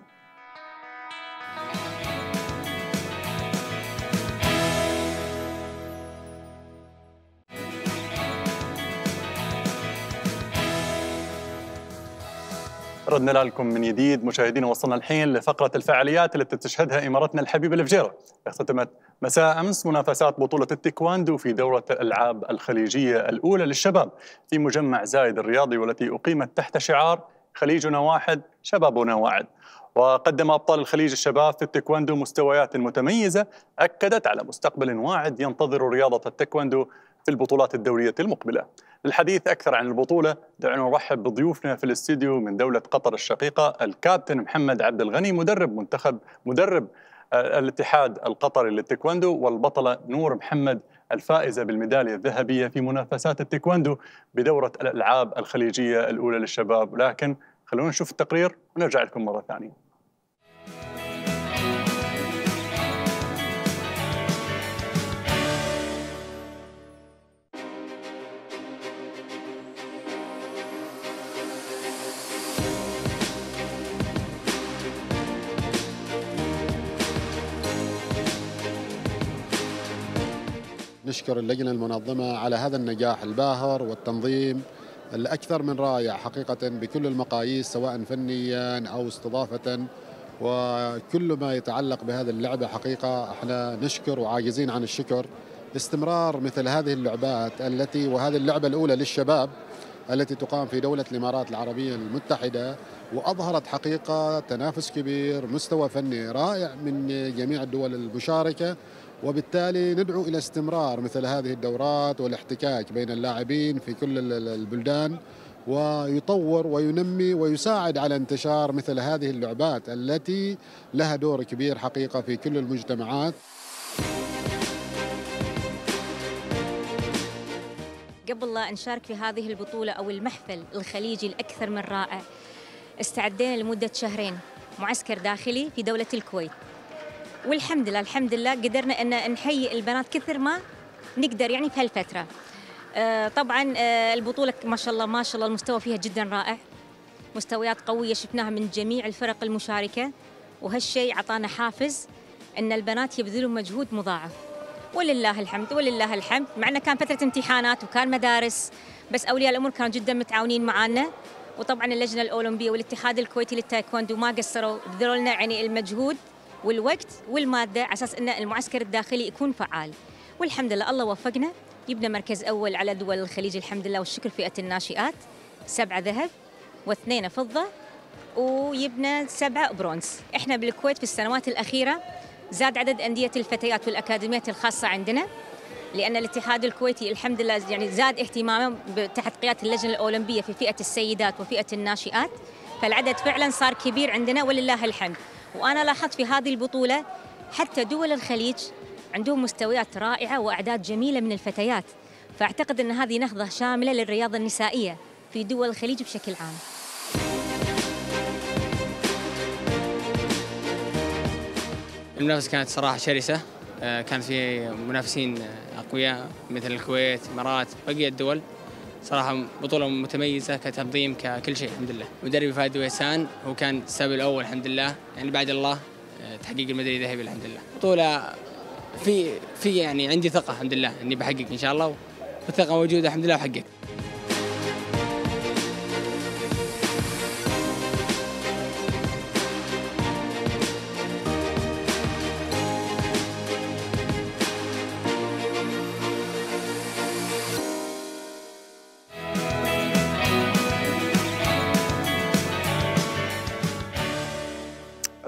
ردنا لكم من جديد مشاهدينا وصلنا الحين لفقرة الفعاليات التي تشهدها إمارتنا الحبيبة الفجيرة اختتمت مساء أمس منافسات بطولة التيكواندو في دورة الألعاب الخليجية الأولى للشباب في مجمع زايد الرياضي والتي أقيمت تحت شعار خليجنا واحد شبابنا واعد وقدم أبطال الخليج الشباب في التيكواندو مستويات متميزة أكدت على مستقبل واعد ينتظر رياضة التيكواندو في البطولات الدورية المقبلة للحديث أكثر عن البطولة دعونا نرحب بضيوفنا في الاستديو من دولة قطر الشقيقة الكابتن محمد عبد الغني مدرب منتخب مدرب آه، الاتحاد القطري للتايكوندو والبطلة نور محمد الفائزة بالميدالية الذهبية في منافسات التايكوندو بدورة الألعاب الخليجية الأولى للشباب لكن خلونا نشوف التقرير ونرجع لكم مرة ثانية نشكر اللجنة المنظمة على هذا النجاح الباهر والتنظيم الأكثر من رائع حقيقة بكل المقاييس سواء فنيا أو استضافة وكل ما يتعلق بهذه اللعبة حقيقة احنا نشكر وعاجزين عن الشكر استمرار مثل هذه اللعبات التي وهذه اللعبة الأولى للشباب التي تقام في دولة الإمارات العربية المتحدة وأظهرت حقيقة تنافس كبير مستوى فني رائع من جميع الدول المشاركة وبالتالي ندعو إلى استمرار مثل هذه الدورات والاحتكاك بين اللاعبين في كل البلدان ويطور وينمي ويساعد على انتشار مثل هذه اللعبات التي لها دور كبير حقيقة في كل المجتمعات قبل لا نشارك في هذه البطولة أو المحفل الخليجي الأكثر من رائع استعدينا لمدة شهرين معسكر داخلي في دولة الكويت والحمد لله الحمد لله قدرنا ان نحيي البنات كثر ما نقدر يعني في هالفتره آه، طبعا آه، البطوله ما شاء الله ما شاء الله المستوى فيها جدا رائع مستويات قويه شفناها من جميع الفرق المشاركه وهالشيء اعطانا حافز ان البنات يبذلون مجهود مضاعف ولله الحمد ولله الحمد مع انه كان فتره امتحانات وكان مدارس بس اولياء الامور كانوا جدا متعاونين معنا وطبعا اللجنه الاولمبيه والاتحاد الكويتي للتايكوندو ما قصروا بذلوا لنا يعني المجهود والوقت والماده على اساس ان المعسكر الداخلي يكون فعال والحمد لله الله وفقنا جبنا مركز اول على دول الخليج الحمد لله والشكر فئه الناشئات سبعه ذهب واثنين فضه ويبنى سبعه برونز احنا بالكويت في السنوات الاخيره زاد عدد انديه الفتيات والاكاديميات الخاصه عندنا لان الاتحاد الكويتي الحمد لله يعني زاد اهتمامه تحت قياده اللجنه الاولمبيه في فئه السيدات وفئه الناشئات فالعدد فعلا صار كبير عندنا ولله الحمد وأنا لاحظت في هذه البطولة حتى دول الخليج عندهم مستويات رائعة وأعداد جميلة من الفتيات فأعتقد أن هذه نهضة شاملة للرياضة النسائية في دول الخليج بشكل عام المنافسة كانت صراحة شرسة آه، كان في منافسين أقوياء مثل الكويت الإمارات بقية الدول صراحه بطوله متميزه كتنظيم ككل شيء الحمد لله مدربي فادي ويسان هو كان السبب الاول الحمد لله يعني بعد الله آه، تحقيق المدري الذهبي الحمد لله بطوله في في يعني عندي ثقه الحمد لله اني بحقق ان شاء الله والثقه موجوده الحمد لله وحققت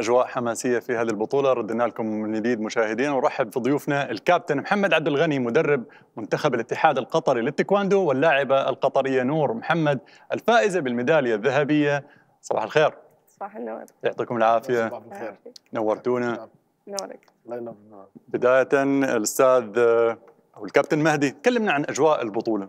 اجواء حماسيه في هذه البطوله ردنا لكم من جديد مشاهدينا ورحب في ضيوفنا الكابتن محمد عبد الغني مدرب منتخب الاتحاد القطري للتيكواندو واللاعبه القطريه نور محمد الفائزه بالميداليه الذهبيه صباح الخير صباح النور يعطيكم العافيه صباح الخير نورتونا نورك الله بدايه الاستاذ او الكابتن مهدي كلمنا عن اجواء البطوله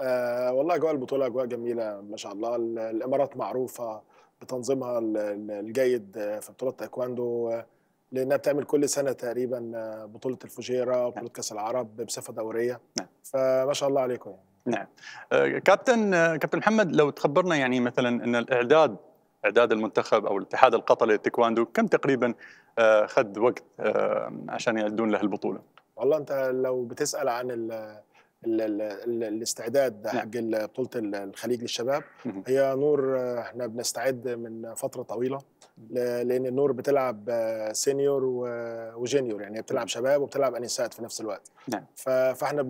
أه والله اجواء البطوله اجواء جميله ما شاء الله الامارات معروفه بتنظيمها الجيد في بطوله تايكواندو لانها بتعمل كل سنه تقريبا بطوله الفجيره وبطوله كاس العرب بصفه دوريه نعم. فما شاء الله عليكم يعني. نعم آه، كابتن آه، كابتن محمد لو تخبرنا يعني مثلا ان الاعداد اعداد المنتخب او الاتحاد القطري للتايكواندو كم تقريبا آه، خد وقت عشان يعدون له البطوله والله انت لو بتسال عن الاستعداد حق بطوله الخليج للشباب هي نور آه، احنا بنستعد من فتره طويله لان النور بتلعب سينيور آه، وجينيور يعني بتلعب شباب وبتلعب انسات في نفس الوقت نعم. فاحنا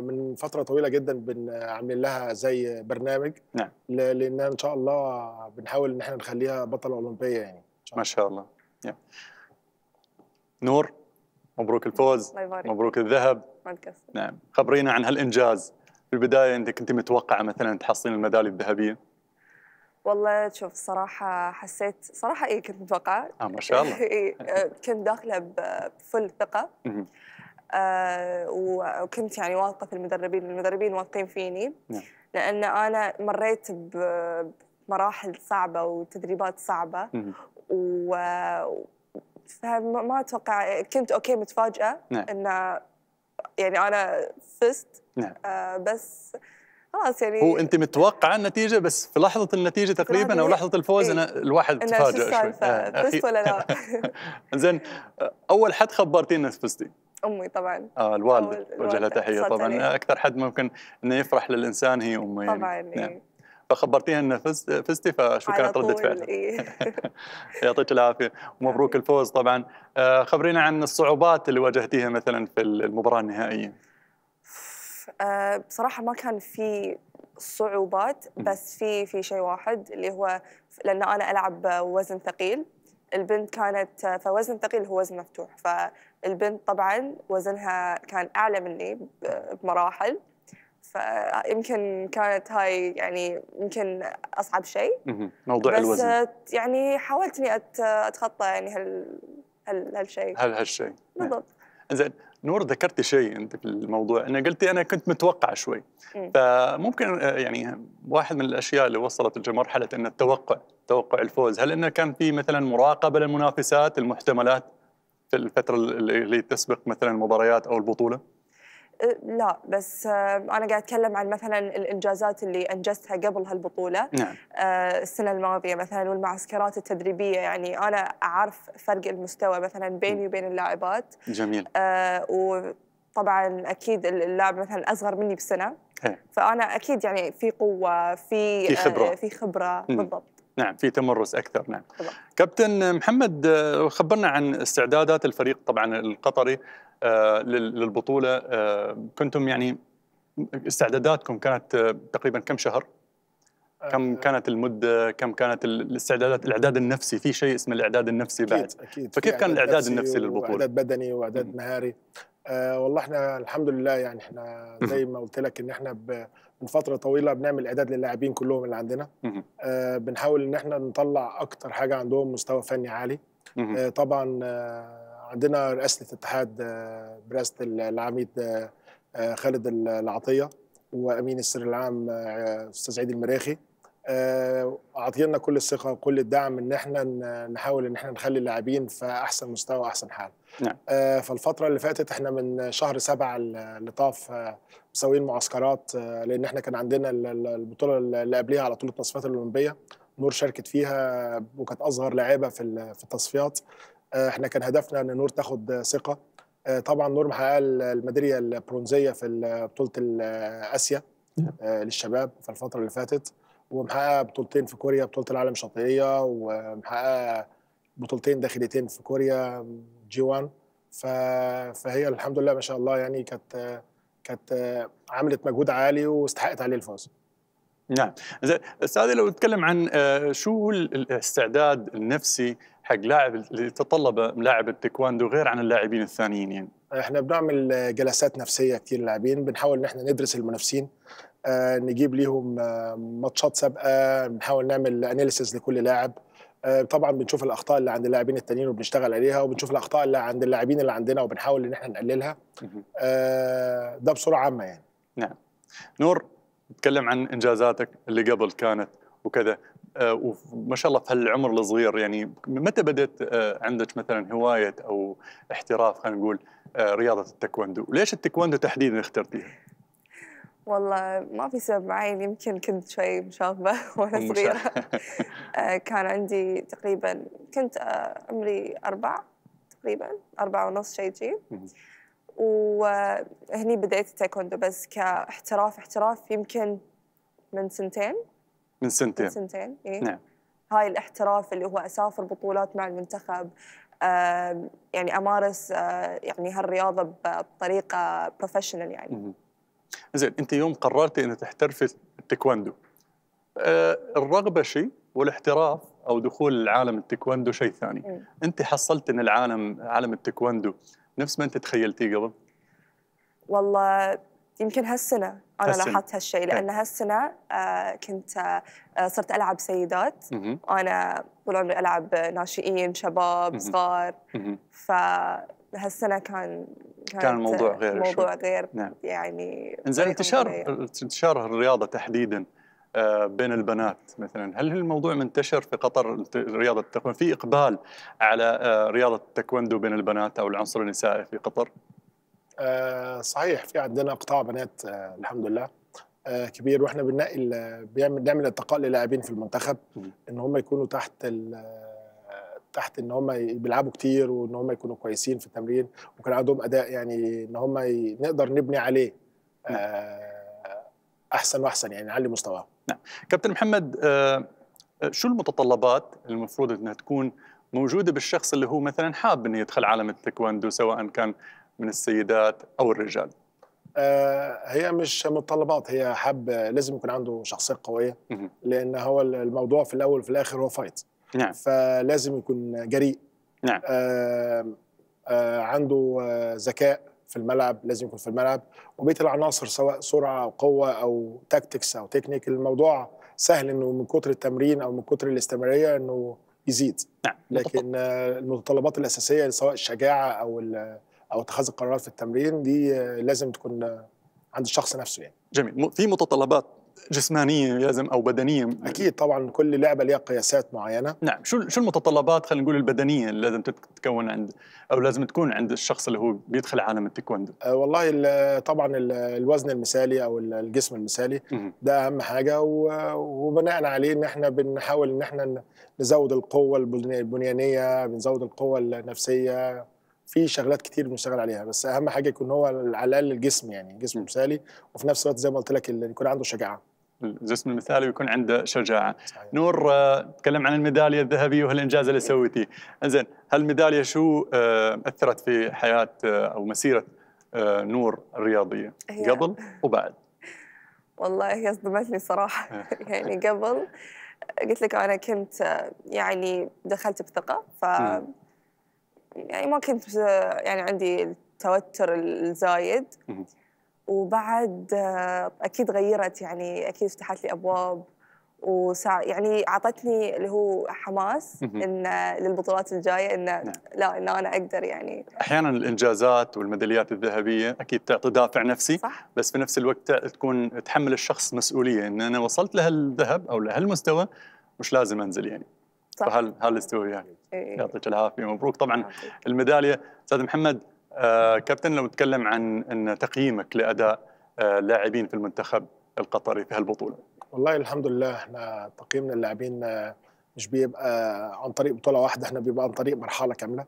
من فتره طويله جدا عاملين لها زي برنامج نعم. لانها ان شاء الله بنحاول ان احنا نخليها بطله اولمبيه يعني ما شاء الله نعم. نور مبروك الفوز مبروك الذهب ما نعم خبرينا عن هالانجاز في البدايه انت كنت متوقعه مثلا تحصلين الميداليه الذهبيه والله شوف صراحة حسيت صراحة إيه كنت متوقعة آه ما شاء الله [laughs] إيه، آه، كنت داخلة بفل ثقة آه وكنت يعني واثقة في المدربين المدربين واثقين فيني نعم. لأن أنا مريت بمراحل صعبة وتدريبات صعبة و فما اتوقع كنت اوكي متفاجئه نعم. ان يعني انا فزت نعم. آه بس خلاص يعني هو انت متوقعه النتيجه بس في لحظه النتيجه تقريبا او لحظه الفوز إيه؟ انا الواحد تفاجئ شوي آه، فزت ولا لا [laughs] زين اول حد خبرتي انك فزتي امي طبعا اه الوالده وجه لها تحيه طبعا اكثر حد ممكن انه يفرح للانسان هي امي يعني. طبعا يعني. نعم. إيه. فخبرتيها ان فزت فزتي فشو كانت رده فعلها؟ إيه. [laughs] يعطيك العافيه ومبروك الفوز طبعا آه، خبرينا عن الصعوبات اللي واجهتيها مثلا في المباراه النهائيه آه، بصراحه ما كان في صعوبات بس في في شيء واحد اللي هو لان انا العب وزن ثقيل البنت كانت فوزن ثقيل هو وزن مفتوح فالبنت طبعا وزنها كان اعلى مني بمراحل فيمكن كانت هاي يعني يمكن اصعب شيء موضوع بس الوزن بس يعني حاولت اني اتخطى يعني هال هال هالشيء هل هالشيء نعم. بالضبط زين نور ذكرتي شيء انت في الموضوع انا قلتي انا كنت متوقع شوي فممكن آه، يعني واحد من الاشياء اللي وصلت لمرحله ان التوقع توقع الفوز هل انه كان في مثلا مراقبه للمنافسات المحتملات في الفتره اللي تسبق مثلا المباريات او البطوله أه، لا بس أه، انا قاعد اتكلم عن مثلا الانجازات اللي انجزتها قبل هالبطوله نعم. أه، السنه الماضيه مثلا والمعسكرات التدريبيه يعني انا اعرف فرق المستوى مثلا بيني وبين اللاعبات جميل وطبعا اكيد اللاعب مثلا اصغر مني بسنه هي. إيه. فانا اكيد يعني في قوه في في خبره, في خبرة بالضبط نعم في تمرس اكثر نعم طبعا. كابتن محمد خبرنا عن استعدادات الفريق طبعا القطري آه، للبطوله آه، كنتم يعني استعداداتكم كانت آه، تقريبا كم شهر؟ كم كانت المده؟ كم كانت الاستعدادات؟ الاعداد النفسي في شيء اسمه الاعداد النفسي بعد اكيد اكيد فكيف كان الاعداد النفسي للبطوله؟ اعداد بدني واعداد مهاري آه والله احنا الحمد لله يعني احنا زي ما قلت لك ان احنا من فتره طويله بنعمل اعداد للاعبين كلهم اللي عندنا آه بنحاول ان احنا نطلع اكتر حاجه عندهم مستوى فني عالي آه طبعا آه عندنا رئاسه الاتحاد آه، برئاسه العميد آه، آه، خالد العطيه وامين السر العام استاذ عيد المراخي اعطينا كل الثقه وكل الدعم ان احنا نحاول ان احنا نخلي اللاعبين في احسن مستوى واحسن حال نعم. فالفتره اللي فاتت احنا من شهر سبعة اللي طاف مسويين معسكرات لان احنا كان عندنا البطوله اللي قبليها على طول التصفيات الاولمبيه نور شاركت فيها وكانت اصغر لاعبه في التصفيات آه، احنا كان هدفنا ان نور تاخد ثقه آه، طبعا نور محققه الميداليه البرونزيه في بطوله اسيا آه، للشباب في الفتره اللي فاتت ومحققه بطولتين في كوريا بطوله العالم الشاطئيه ومحققه بطولتين داخليتين في كوريا جي 1 فهي الحمد لله ما شاء الله يعني كانت كانت عملت مجهود عالي واستحقت عليه الفوز نعم استاذ لو نتكلم عن شو الاستعداد النفسي حق لاعب اللي تطلب لاعب التايكواندو غير عن اللاعبين الثانيين يعني احنا بنعمل جلسات نفسيه كتير للاعبين بنحاول ان احنا ندرس المنافسين آه نجيب ليهم آه، ماتشات سابقه بنحاول نعمل اناليسيز لكل لاعب آه، طبعا بنشوف الاخطاء اللي عند اللاعبين التانيين وبنشتغل عليها وبنشوف الاخطاء اللي عند اللاعبين اللي عندنا وبنحاول ان احنا نقللها آه، ده بصوره عامه يعني نعم نور نتكلم عن انجازاتك اللي قبل كانت وكذا آه، وما شاء الله في هالعمر الصغير يعني متى بدات آه، عندك مثلا هوايه او احتراف خلينا نقول آه، رياضه التايكوندو وليش التايكوندو تحديدا اخترتيها والله ما في سبب معين يمكن كنت شوي مشاغبة [laughs] وأنا صغيرة [laughs] كان عندي تقريبا كنت عمري أربع تقريبا أربعة ونص شيء جي وهني بديت التايكوندو بس كاحتراف احتراف يمكن من سنتين من سنتين من سنتين إيه؟ نعم هاي الاحتراف اللي هو اسافر بطولات مع المنتخب يعني امارس آه، يعني هالرياضه بطريقه بروفيشنال يعني زين انت يوم قررتي انك تحترفي التايكوندو آه، الرغبه شيء والاحتراف او دخول عالم التايكوندو شيء ثاني م. انت حصلت ان العالم عالم التايكوندو نفس ما انت تخيلتيه قبل والله يمكن هالسنه انا لاحظت هالشيء لان هالسنه آه، كنت آه، صرت العب سيدات وأنا انا طول عمري العب ناشئين شباب صغار فهالسنه كان كان الموضوع غير موضوع غير نعم. يعني زين انتشار انتشار الرياضه تحديدا آه، بين البنات مثلا هل الموضوع منتشر في قطر رياضه التايكوندو في اقبال على رياضه التايكوندو بين البنات او العنصر النسائي في قطر آه، صحيح في عندنا قطاع بنات آه الحمد لله آه كبير واحنا بننقي بيعمل نعمل التقاء للاعبين في المنتخب ان هم يكونوا تحت تحت ان هم بيلعبوا كتير وان هم يكونوا كويسين في التمرين وكان عندهم اداء يعني ان هم نقدر نبني عليه آه، احسن واحسن يعني نعلي مستواهم نعم كابتن محمد آه، شو المتطلبات المفروض انها تكون موجوده بالشخص اللي هو مثلا حاب انه يدخل عالم التايكوندو سواء كان من السيدات او الرجال آه، هي مش متطلبات هي حب لازم يكون عنده شخصيه قويه لان هو الموضوع في الاول وفي الاخر هو فايت نعم. فلازم يكون جريء نعم. آه، آه، عنده ذكاء في الملعب لازم يكون في الملعب وبيت العناصر سواء سرعه او قوه او تاكتكس او تكنيك الموضوع سهل انه من كتر التمرين او من كتر الاستمراريه انه يزيد نعم. لكن المتطلبات الاساسيه سواء الشجاعه او او اتخاذ القرارات في التمرين دي لازم تكون عند الشخص نفسه يعني جميل في متطلبات جسمانيه لازم او بدنيه اكيد طبعا كل لعبه ليها قياسات معينه نعم شو شو المتطلبات خلينا نقول البدنيه اللي لازم تتكون عند او لازم تكون عند الشخص اللي هو بيدخل عالم التايكوندو أه والله طبعا الوزن المثالي او الجسم المثالي ده اهم حاجه وبناء عليه ان احنا بنحاول ان احنا نزود القوه البنيانيه بنزود القوه النفسيه في شغلات كتير بنشتغل عليها بس اهم حاجه يكون هو على الاقل الجسم يعني جسم مثالي وفي نفس الوقت زي ما قلت لك اللي يكون عنده شجاعه الجسم المثالي ويكون عنده شجاعه صحيح. نور آه، تكلم عن الميداليه الذهبيه والانجاز اللي إيه. سويتيه زين هالميداليه شو آه، اثرت في حياه آه، او مسيره نور الرياضيه قبل وبعد والله هي صدمتني صراحه [laughs] يعني قبل قلت لك انا كنت يعني دخلت بثقه ف يعني ما كنت يعني عندي التوتر الزايد وبعد اكيد غيرت يعني اكيد فتحت لي ابواب وسع يعني اعطتني اللي هو حماس ان للبطولات الجايه ان نعم. لا ان انا اقدر يعني احيانا الانجازات والميداليات الذهبيه اكيد تعطي دافع نفسي صح. بس في نفس الوقت تكون تحمل الشخص مسؤوليه ان انا وصلت لهالذهب او لهالمستوى مش لازم انزل يعني فهل هل استوي يعني إيه. يعطيك العافيه مبروك طبعا الميداليه استاذ محمد آه كابتن لو نتكلم عن ان تقييمك لاداء آه في المنتخب القطري في هالبطوله والله الحمد لله احنا تقييمنا اللاعبين آه، مش بيبقى عن طريق بطوله واحده احنا بيبقى عن طريق مرحله كامله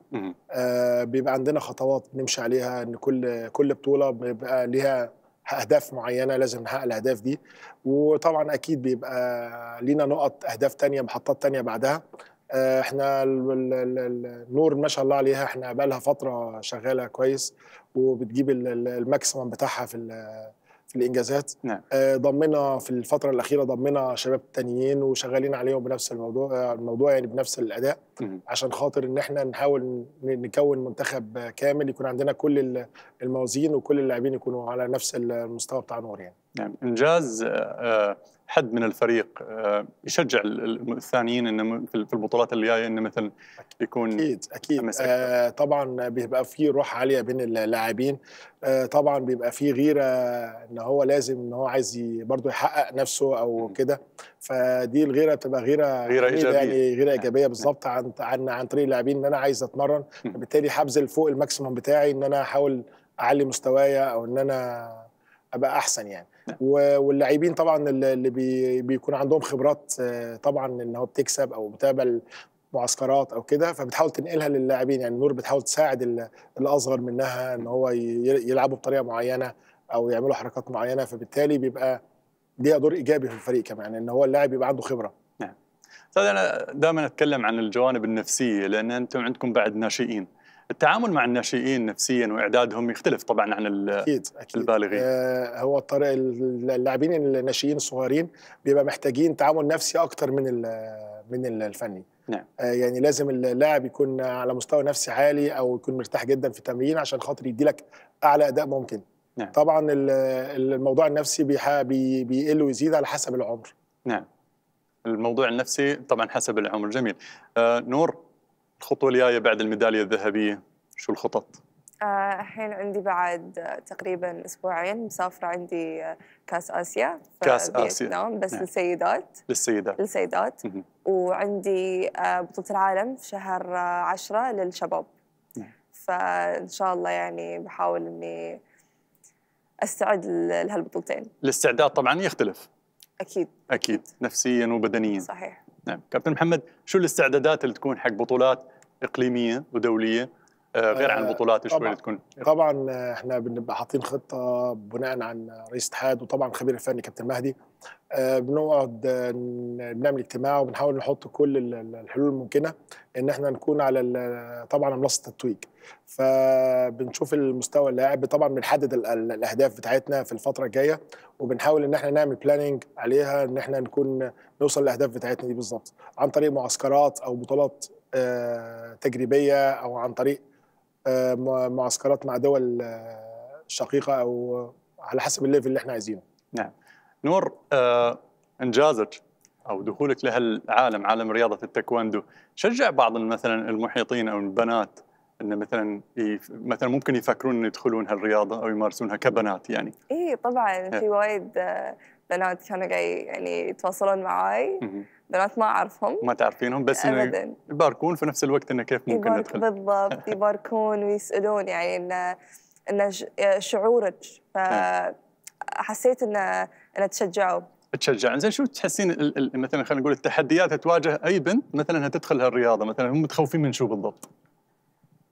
آه بيبقى عندنا خطوات نمشي عليها ان كل كل بطوله بيبقى ليها اهداف معينه لازم نحقق الاهداف دي وطبعا اكيد بيبقى لينا نقط اهداف تانية محطات تانية بعدها آه، احنا النور ما شاء الله عليها احنا بقى لها فتره شغاله كويس وبتجيب الماكسيمم بتاعها في الانجازات نعم. آه، ضمنا في الفتره الاخيره ضمنا شباب تانيين وشغالين عليهم بنفس الموضوع آه، الموضوع يعني بنفس الاداء عشان خاطر ان احنا نحاول نكون منتخب كامل يكون عندنا كل الموازين وكل اللاعبين يكونوا على نفس المستوى بتاع نور يعني نعم انجاز آه، حد من الفريق آه، يشجع الثانيين انه في البطولات اللي جايه انه مثلا يكون اكيد اكيد آه طبعا بيبقى في روح عاليه بين اللاعبين آه طبعا بيبقى في غيره ان هو لازم ان هو عايز برضه يحقق نفسه او كده فدي الغيره بتبقى غيره غيره يعني، ايجابيه يعني غيره نعم. ايجابيه نعم. بالظبط عن عن عن طريق اللاعبين ان انا عايز اتمرن فبالتالي حبذل فوق الماكسيموم بتاعي ان انا احاول اعلي مستوايا او ان انا ابقى احسن يعني واللاعبين طبعا اللي بي بيكون عندهم خبرات آه، طبعا ان هو بتكسب او بتابع معسكرات او كده فبتحاول تنقلها للاعبين يعني نور بتحاول تساعد الاصغر منها ان هو يلعبوا بطريقه معينه او يعملوا حركات معينه فبالتالي بيبقى ليها دور ايجابي في الفريق كمان ان هو اللاعب يبقى عنده خبره نعم استاذ طيب، انا دائما اتكلم عن الجوانب النفسيه لان انتم عندكم بعد ناشئين التعامل مع الناشئين نفسيا واعدادهم يختلف طبعا عن أكيد أكيد. البالغين آه هو طريق اللاعبين الناشئين الصغيرين بيبقى محتاجين تعامل نفسي اكتر من من الفني نعم. آه يعني لازم اللاعب يكون على مستوى نفسي عالي او يكون مرتاح جدا في التمرين عشان خاطر يديلك اعلى اداء ممكن نعم. طبعا الموضوع النفسي بيقل ويزيد على حسب العمر نعم الموضوع النفسي طبعا حسب العمر جميل آه نور الخطوه الجايه بعد الميداليه الذهبيه شو الخطط؟ آه، الحين آه عندي بعد تقريبا اسبوعين مسافره عندي آه، كاس اسيا كاس اسيا نعم بس نعم. للسيدات للسيدات للسيدات -م. وعندي آه بطوله العالم في شهر 10 آه، للشباب نعم. فان شاء الله يعني بحاول اني استعد لهالبطولتين الاستعداد طبعا يختلف اكيد اكيد نفسيا وبدنيا صحيح نعم كابتن محمد شو الاستعدادات اللي تكون حق بطولات اقليميه ودوليه آه، غير عن آه، البطولات شوي تكون طبعا آه، احنا بنبقى حاطين خطه بناء عن رئيس اتحاد وطبعا خبير الفني كابتن مهدي بنقعد بنعمل اجتماع وبنحاول نحط كل الحلول الممكنه ان احنا نكون على طبعا منصه التتويج فبنشوف المستوى اللاعب طبعا بنحدد الاهداف بتاعتنا في الفتره الجايه وبنحاول ان احنا نعمل بلاننج عليها ان احنا نكون نوصل للاهداف بتاعتنا دي بالظبط عن طريق معسكرات او بطولات تجريبيه او عن طريق معسكرات مع دول آه، شقيقه او على حسب الليفل اللي احنا عايزينه. نعم. نور آه، انجازك او دخولك لهالعالم عالم رياضه التايكوندو شجع بعض مثلا المحيطين او البنات ان مثلا مثلا ممكن يفكرون ان يدخلون هالرياضه او يمارسونها كبنات يعني. ايه طبعا في نعم. وايد بنات كانوا قاعد يعني يتواصلون معي. بنات ما اعرفهم ما تعرفينهم بس انه يباركون في نفس الوقت انه كيف ممكن ندخل بالضبط [laughs] يباركون ويسالون يعني انه انه شعورك فحسيت إيه. انه انه تشجعوا تشجع زين شو تحسين مثلا خلينا نقول التحديات تواجه اي بنت مثلا انها تدخل هالرياضه مثلا هم متخوفين من شو بالضبط؟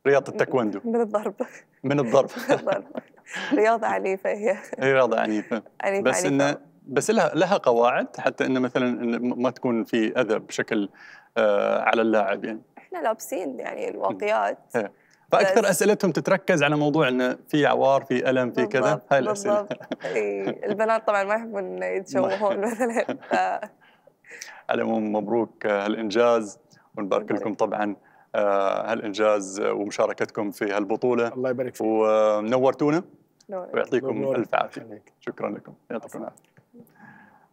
رياضه التايكوندو من الضرب [laughs] من الضرب رياضه عنيفه هي [laughs] رياضه عنيفه, عنيفة بس انه بس لها لها قواعد حتى انه مثلا ما تكون في اذى بشكل آه، على اللاعب يعني احنا لابسين يعني الواقيات إيه. فاكثر اسئلتهم تتركز على موضوع انه في عوار في الم في كذا هاي الاسئله البنات طبعا ما يحبون يتشوهون [laughs] مثلا ف... [laughs] على العموم مبروك آه، هالانجاز ونبارك لكم طبعا آه، هالانجاز ومشاركتكم في هالبطوله الله يبارك فيك ونورتونا ويعطيكم الف عافيه شكرا لكم يعطيكم العافيه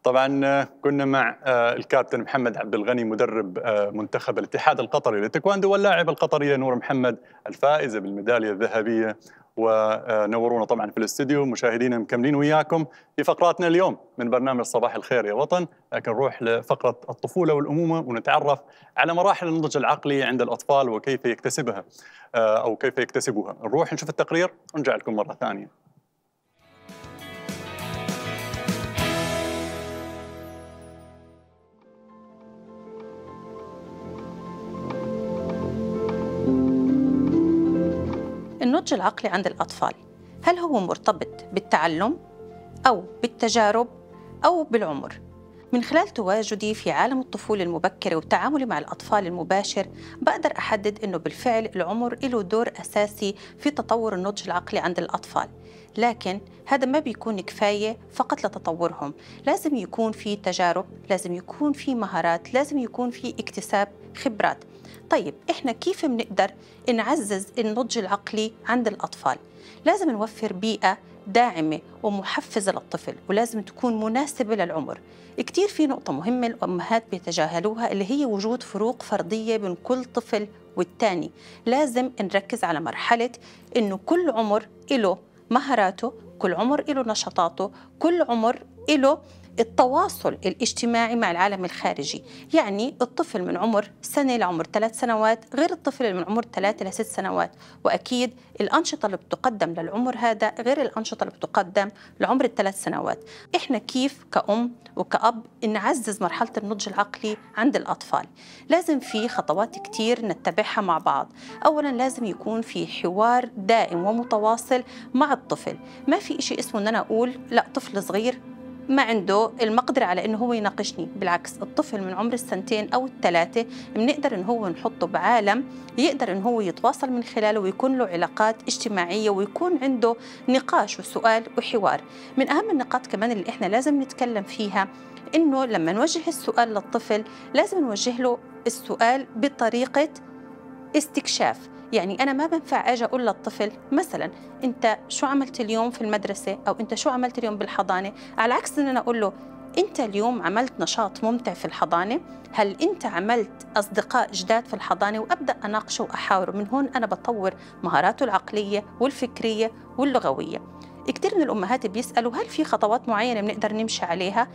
طبعا آه، كنا مع آه، الكابتن محمد عبد الغني مدرب آه، منتخب الاتحاد القطري للتايكواندو واللاعب القطريه نور محمد الفائزه بالميداليه الذهبيه ونورونا طبعا في الاستديو مشاهدينا مكملين وياكم في فقراتنا اليوم من برنامج صباح الخير يا وطن لكن نروح لفقرة الطفولة والأمومة ونتعرف على مراحل النضج العقلي عند الأطفال وكيف يكتسبها أو كيف يكتسبوها نروح نشوف التقرير ونرجع لكم مرة ثانية النضج العقلي عند الأطفال هل هو مرتبط بالتعلم أو بالتجارب أو بالعمر؟ من خلال تواجدي في عالم الطفولة المبكرة وتعاملي مع الأطفال المباشر بقدر أحدد أنه بالفعل العمر له دور أساسي في تطور النضج العقلي عند الأطفال لكن هذا ما بيكون كفاية فقط لتطورهم لازم يكون في تجارب لازم يكون في مهارات لازم يكون في اكتساب خبرات طيب احنا كيف بنقدر نعزز النضج العقلي عند الاطفال لازم نوفر بيئه داعمة ومحفزة للطفل ولازم تكون مناسبة للعمر كتير في نقطة مهمة الأمهات بيتجاهلوها اللي هي وجود فروق فردية بين كل طفل والتاني لازم نركز على مرحلة إنه كل عمر إله مهاراته كل عمر إله نشاطاته كل عمر إله التواصل الاجتماعي مع العالم الخارجي يعني الطفل من عمر سنة لعمر ثلاث سنوات غير الطفل اللي من عمر ثلاثة لست سنوات وأكيد الأنشطة اللي بتقدم للعمر هذا غير الأنشطة اللي بتقدم لعمر الثلاث سنوات إحنا كيف كأم وكأب نعزز مرحلة النضج العقلي عند الأطفال لازم في خطوات كتير نتبعها مع بعض أولا لازم يكون في حوار دائم ومتواصل مع الطفل ما في إشي اسمه أن أنا أقول لا طفل صغير ما عنده المقدرة على إنه هو يناقشني بالعكس الطفل من عمر السنتين أو الثلاثة بنقدر إن هو نحطه بعالم يقدر إن هو يتواصل من خلاله ويكون له علاقات اجتماعية ويكون عنده نقاش وسؤال وحوار من أهم النقاط كمان اللي إحنا لازم نتكلم فيها إنه لما نوجه السؤال للطفل لازم نوجه له السؤال بطريقة استكشاف يعني أنا ما بنفع أجي أقول للطفل مثلا أنت شو عملت اليوم في المدرسة أو أنت شو عملت اليوم بالحضانة على عكس أن أنا أقول له أنت اليوم عملت نشاط ممتع في الحضانة هل أنت عملت أصدقاء جداد في الحضانة وأبدأ أناقشه وأحاوره من هون أنا بطور مهاراته العقلية والفكرية واللغوية كثير من الأمهات بيسألوا هل في خطوات معينة بنقدر نمشي عليها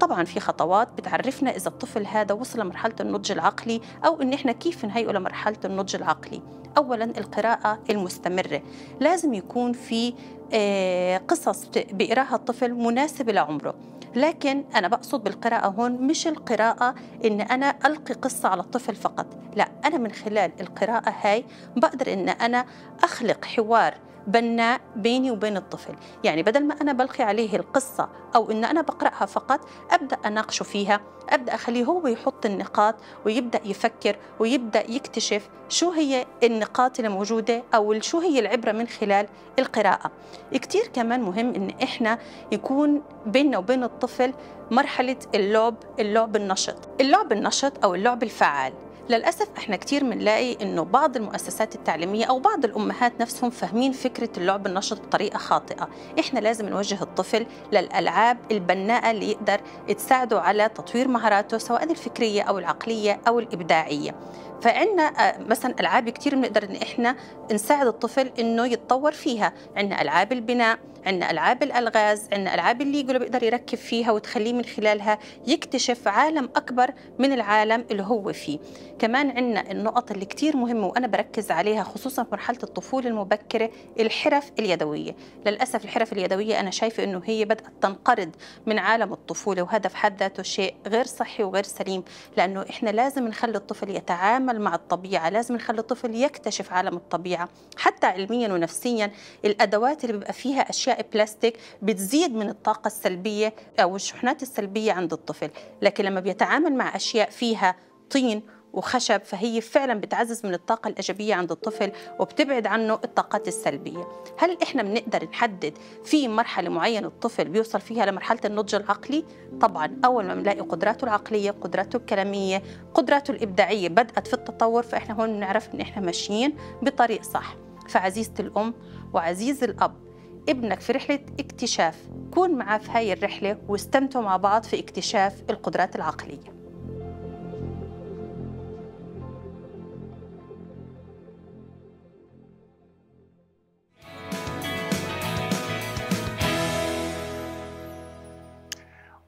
طبعا في خطوات بتعرفنا اذا الطفل هذا وصل لمرحله النضج العقلي او ان احنا كيف نهيئه لمرحله النضج العقلي اولا القراءه المستمره لازم يكون في آه، قصص بيقراها الطفل مناسبه لعمره لكن انا بقصد بالقراءه هون مش القراءه ان انا القي قصه على الطفل فقط لا انا من خلال القراءه هاي بقدر ان انا اخلق حوار بناء بيني وبين الطفل يعني بدل ما أنا بلقي عليه القصة أو أن أنا بقرأها فقط أبدأ أناقشه فيها أبدأ أخليه هو يحط النقاط ويبدأ يفكر ويبدأ يكتشف شو هي النقاط الموجودة أو شو هي العبرة من خلال القراءة كتير كمان مهم أن إحنا يكون بيننا وبين الطفل مرحلة اللعب اللعب النشط اللعب النشط أو اللعب الفعال للأسف احنا كتير بنلاقي انه بعض المؤسسات التعليمية او بعض الامهات نفسهم فاهمين فكرة اللعب النشط بطريقة خاطئة احنا لازم نوجه الطفل للألعاب البناءة اللي يقدر تساعده على تطوير مهاراته سواء الفكرية او العقلية او الإبداعية فعندنا آه، مثلا ألعاب كتير بنقدر ان احنا نساعد الطفل انه يتطور فيها عندنا ألعاب البناء عندنا العاب الالغاز عندنا العاب الليجو اللي بيقدر يركب فيها وتخليه من خلالها يكتشف عالم اكبر من العالم اللي هو فيه كمان عندنا النقط اللي كتير مهمه وانا بركز عليها خصوصا في مرحله الطفوله المبكره الحرف اليدويه للاسف الحرف اليدويه انا شايفه انه هي بدات تنقرض من عالم الطفوله وهذا في حد ذاته شيء غير صحي وغير سليم لانه احنا لازم نخلي الطفل يتعامل مع الطبيعه لازم نخلي الطفل يكتشف عالم الطبيعه حتى علميا ونفسيا الادوات اللي بيبقى فيها اشياء بلاستيك بتزيد من الطاقة السلبية أو الشحنات السلبية عند الطفل لكن لما بيتعامل مع أشياء فيها طين وخشب فهي فعلا بتعزز من الطاقة الإيجابية عند الطفل وبتبعد عنه الطاقات السلبية هل إحنا بنقدر نحدد في مرحلة معينة الطفل بيوصل فيها لمرحلة النضج العقلي؟ طبعا أول ما بنلاقي قدراته العقلية قدراته الكلامية قدراته الإبداعية بدأت في التطور فإحنا هون بنعرف إن إحنا ماشيين بطريق صح فعزيزة الأم وعزيز الأب ابنك في رحلة اكتشاف كون معاه في هاي الرحلة واستمتعوا مع بعض في اكتشاف القدرات العقلية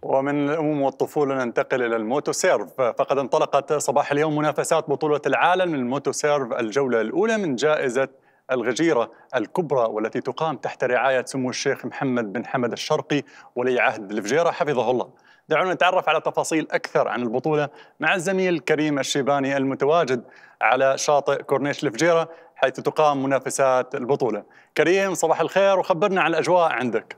ومن الأمم والطفولة ننتقل إلى الموتو سيرف فقد انطلقت صباح اليوم منافسات بطولة العالم سيرف الجولة الأولى من جائزة الغجيرة الكبرى والتي تقام تحت رعاية سمو الشيخ محمد بن حمد الشرقي ولي عهد الفجيرة حفظه الله دعونا نتعرف على تفاصيل أكثر عن البطولة مع الزميل كريم الشيباني المتواجد على شاطئ كورنيش الفجيرة حيث تقام منافسات البطولة كريم صباح الخير وخبرنا عن الأجواء عندك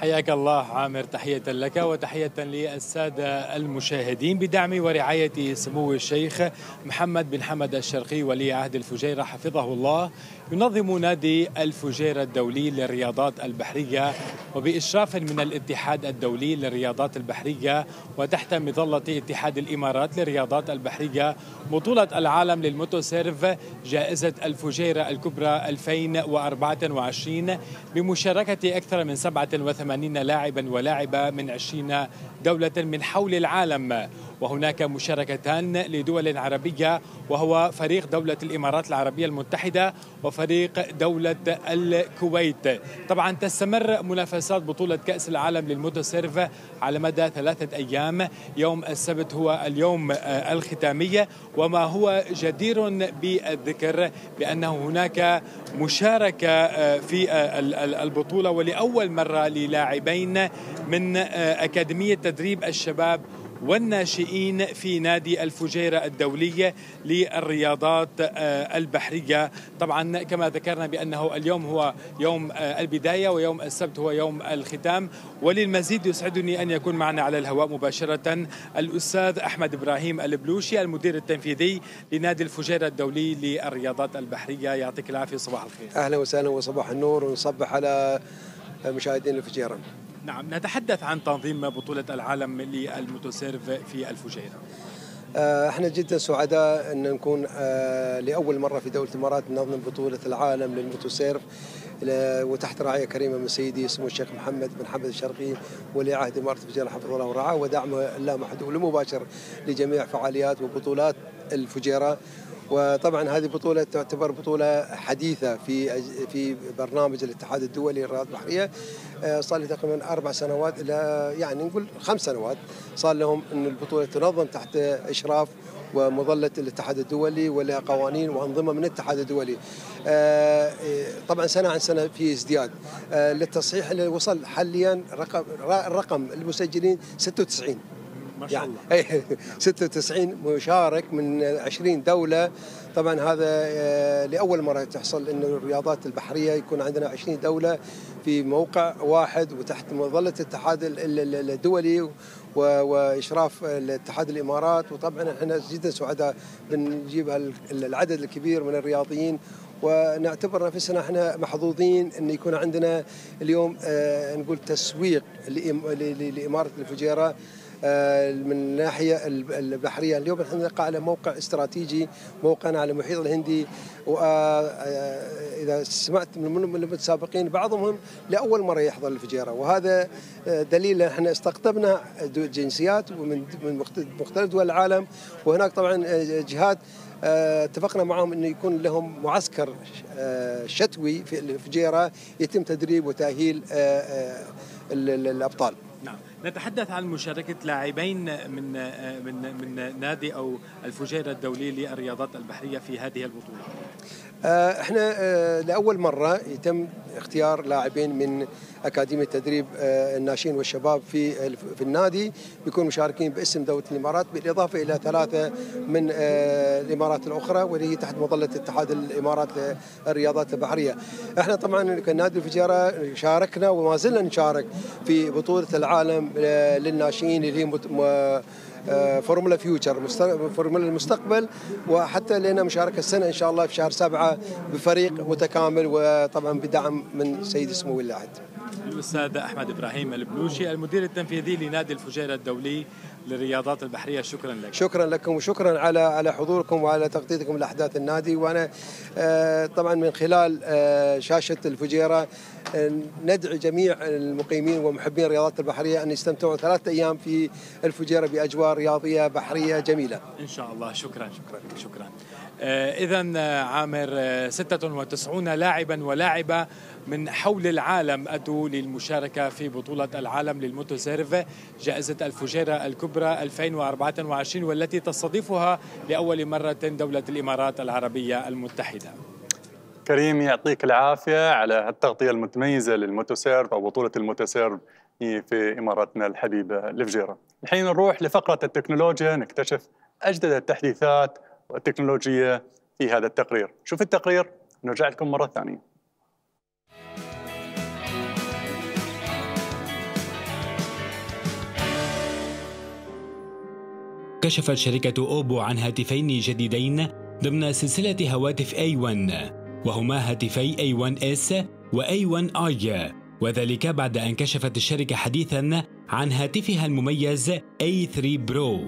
حياك الله عامر تحية لك وتحية للسادة المشاهدين بدعم ورعاية سمو الشيخ محمد بن حمد الشرقي ولي عهد الفجيرة حفظه الله ينظم نادي الفجيرة الدولي للرياضات البحرية وبإشراف من الاتحاد الدولي للرياضات البحرية وتحت مظلة اتحاد الإمارات للرياضات البحرية بطولة العالم للموتوسيرف جائزة الفجيرة الكبرى 2024 بمشاركة أكثر من 87 لاعبا ولاعبة من 20 دولة من حول العالم وهناك مشاركتان لدول عربية وهو فريق دولة الإمارات العربية المتحدة وفريق دولة الكويت طبعا تستمر منافسات بطولة كأس العالم للموتوسيرف على مدى ثلاثة أيام يوم السبت هو اليوم آه، الختامية وما هو جدير بالذكر بأنه هناك مشاركة آه، في آه، البطولة ولأول مرة للاعبين من أكاديمية تدريب الشباب والناشئين في نادي الفجيرة الدولية للرياضات آه، البحرية طبعا كما ذكرنا بأنه اليوم هو يوم آه، البداية ويوم السبت هو يوم الختام وللمزيد يسعدني أن يكون معنا على الهواء مباشرة الأستاذ أحمد إبراهيم البلوشي المدير التنفيذي لنادي الفجيرة الدولي للرياضات البحرية يعطيك العافية صباح الخير أهلا وسهلا وصباح النور ونصبح على مشاهدين الفجيرة نعم نتحدث عن تنظيم بطولة العالم للموتوسيرف في الفجيرة آه، احنا جدا سعداء ان نكون اه لاول مره في دوله الامارات ننظم بطوله العالم للموتوسيرف وتحت رعايه كريمه من سيدي سمو الشيخ محمد بن حمد الشرقي ولي عهد اماره الفجيره حفظه الله ورعاه ودعمه اللامحدود والمباشر لجميع فعاليات وبطولات الفجيره وطبعا هذه بطولة تعتبر بطولة حديثة في في برنامج الاتحاد الدولي للرياضات البحرية آه، صار لي تقريبا أربع سنوات إلى يعني نقول خمس سنوات صار لهم أن البطولة تنظم تحت إشراف ومظلة الاتحاد الدولي ولها قوانين وأنظمة من الاتحاد الدولي آه، طبعا سنة عن سنة في ازدياد آه، للتصحيح اللي وصل حاليا رقم الرقم المسجلين 96 ما شاء يعني الله [laughs] يعني 96 مشارك من 20 دوله طبعا هذا آه، لاول مره تحصل انه الرياضات البحريه يكون عندنا 20 دوله في موقع واحد وتحت مظله الاتحاد الدولي واشراف الاتحاد الامارات وطبعا احنا جدا سعداء بنجيب العدد الكبير من الرياضيين ونعتبر نفسنا احنا محظوظين ان يكون عندنا اليوم آه، نقول تسويق لاماره الفجيره آه، من الناحيه البحريه اليوم نحن نقع على موقع استراتيجي موقعنا على المحيط الهندي واذا آه، آه، سمعت من المتسابقين بعضهم لاول مره يحضر الفجيره وهذا دليل احنا استقطبنا جنسيات ومن مختلف دول العالم وهناك طبعا جهات اتفقنا معهم انه يكون لهم معسكر شتوي في الفجيره يتم تدريب وتاهيل الابطال. نعم. نتحدث عن مشاركة لاعبين من من من نادي أو الفجيرة الدولي للرياضات البحرية في هذه البطولة آه، احنا آه، لاول مره يتم اختيار لاعبين من اكاديميه تدريب آه، الناشئين والشباب في في النادي بيكونوا مشاركين باسم دوله الامارات بالاضافه الى ثلاثه من الامارات الاخرى واللي هي تحت مظله اتحاد الامارات للرياضات البحريه. احنا طبعا كنادي الفجيره شاركنا وما زلنا نشارك في بطوله العالم للناشئين اللي هي آه، فورمولا فيوتشر فورمولا المستقبل وحتى لنا مشاركه السنه ان شاء الله في شهر سبعه بفريق متكامل وطبعا بدعم من سيد سمو العهد. الاستاذ احمد ابراهيم البلوشي المدير التنفيذي لنادي الفجيره الدولي للرياضات البحريه شكرا لك شكرا لكم وشكرا على على حضوركم وعلى تغطيتكم لاحداث النادي وانا آه، طبعا من خلال آه، شاشه الفجيره ندعو جميع المقيمين ومحبين الرياضات البحرية أن يستمتعوا ثلاثة أيام في الفجيرة بأجواء رياضية بحرية جميلة إن شاء الله شكرا شكرا شكرا آه، إذا آه، عامر 96 آه، لاعبا ولاعبة من حول العالم أتوا للمشاركة في بطولة العالم سيرف جائزة الفجيرة الكبرى 2024 والتي تستضيفها لأول مرة دولة الإمارات العربية المتحدة كريم يعطيك العافية على التغطية المتميزة للموتوسيرب أو بطولة الموتوسيرب في إمارتنا الحبيبة الفجيرة الحين نروح لفقرة التكنولوجيا نكتشف أجدد التحديثات والتكنولوجية في هذا التقرير شوف التقرير نرجع لكم مرة ثانية كشفت شركة أوبو عن هاتفين جديدين ضمن سلسلة هواتف A1 وهما هاتفي A1S و A1i وذلك بعد أن كشفت الشركة حديثا عن هاتفها المميز A3 Pro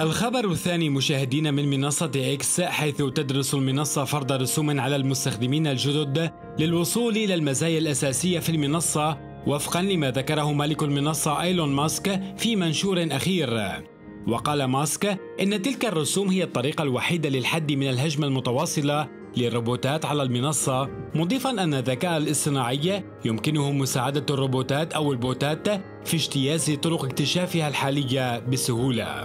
الخبر الثاني مشاهدين من منصة إكس حيث تدرس المنصة فرض رسوم على المستخدمين الجدد للوصول إلى المزايا الأساسية في المنصة وفقا لما ذكره مالك المنصة ايلون ماسك في منشور أخير وقال ماسك إن تلك الرسوم هي الطريقة الوحيدة للحد من الهجمة المتواصلة للروبوتات على المنصة مضيفا أن الذكاء الاصطناعي يمكنه مساعدة الروبوتات أو البوتات في اجتياز طرق اكتشافها الحالية بسهولة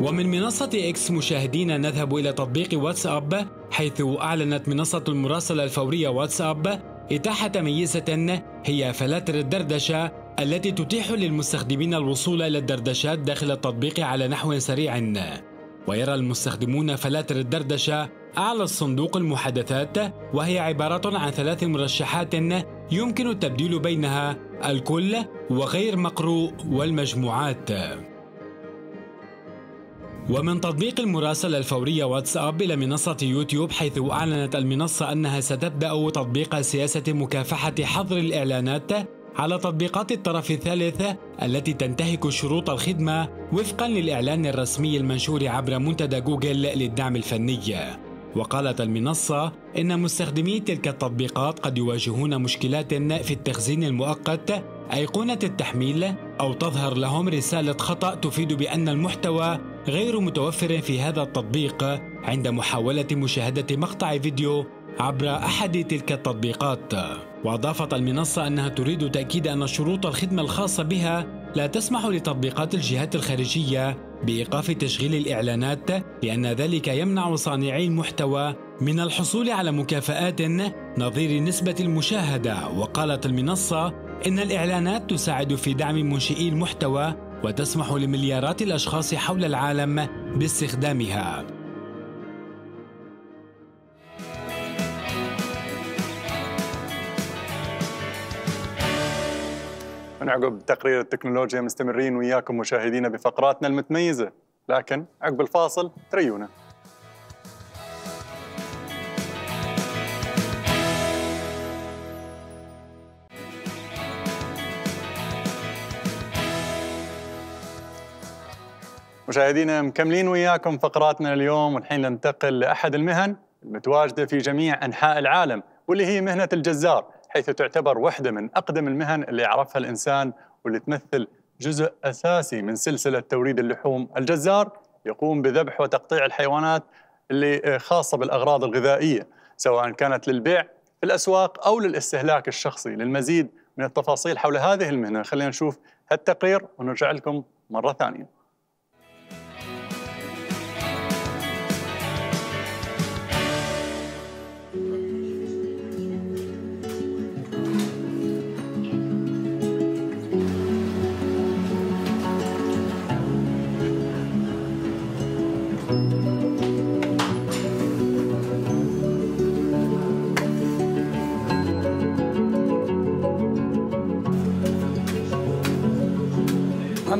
ومن منصة إكس مشاهدينا نذهب إلى تطبيق واتساب حيث أعلنت منصة المراسلة الفورية واتساب إتاحة ميزة هي فلاتر الدردشة التي تتيح للمستخدمين الوصول إلى الدردشات داخل التطبيق على نحو سريع ويرى المستخدمون فلاتر الدردشة أعلى الصندوق المحادثات وهي عبارة عن ثلاث مرشحات يمكن التبديل بينها الكل وغير مقروء والمجموعات ومن تطبيق المراسلة الفورية واتساب إلى منصة يوتيوب حيث أعلنت المنصة أنها ستبدأ تطبيق سياسة مكافحة حظر الإعلانات على تطبيقات الطرف الثالث التي تنتهك شروط الخدمة وفقا للإعلان الرسمي المنشور عبر منتدى جوجل للدعم الفني وقالت المنصة إن مستخدمي تلك التطبيقات قد يواجهون مشكلات في التخزين المؤقت أيقونة التحميل أو تظهر لهم رسالة خطأ تفيد بأن المحتوى غير متوفر في هذا التطبيق عند محاولة مشاهدة مقطع فيديو عبر أحد تلك التطبيقات وأضافت المنصة أنها تريد تأكيد أن شروط الخدمة الخاصة بها لا تسمح لتطبيقات الجهات الخارجية بإيقاف تشغيل الإعلانات لأن ذلك يمنع صانعي المحتوى من الحصول على مكافآت نظير نسبة المشاهدة وقالت المنصة إن الإعلانات تساعد في دعم منشئي المحتوى وتسمح لمليارات الأشخاص حول العالم باستخدامها من عقب تقرير التكنولوجيا مستمرين وياكم مشاهدينا بفقراتنا المتميزة لكن عقب الفاصل تريونا مشاهدينا مكملين وياكم فقراتنا اليوم والحين ننتقل لأحد المهن المتواجدة في جميع أنحاء العالم واللي هي مهنة الجزار حيث تعتبر واحدة من أقدم المهن اللي يعرفها الإنسان واللي تمثل جزء أساسي من سلسلة توريد اللحوم الجزار يقوم بذبح وتقطيع الحيوانات اللي خاصة بالأغراض الغذائية سواء كانت للبيع في الأسواق أو للاستهلاك الشخصي للمزيد من التفاصيل حول هذه المهنة خلينا نشوف هالتقرير ونرجع لكم مرة ثانية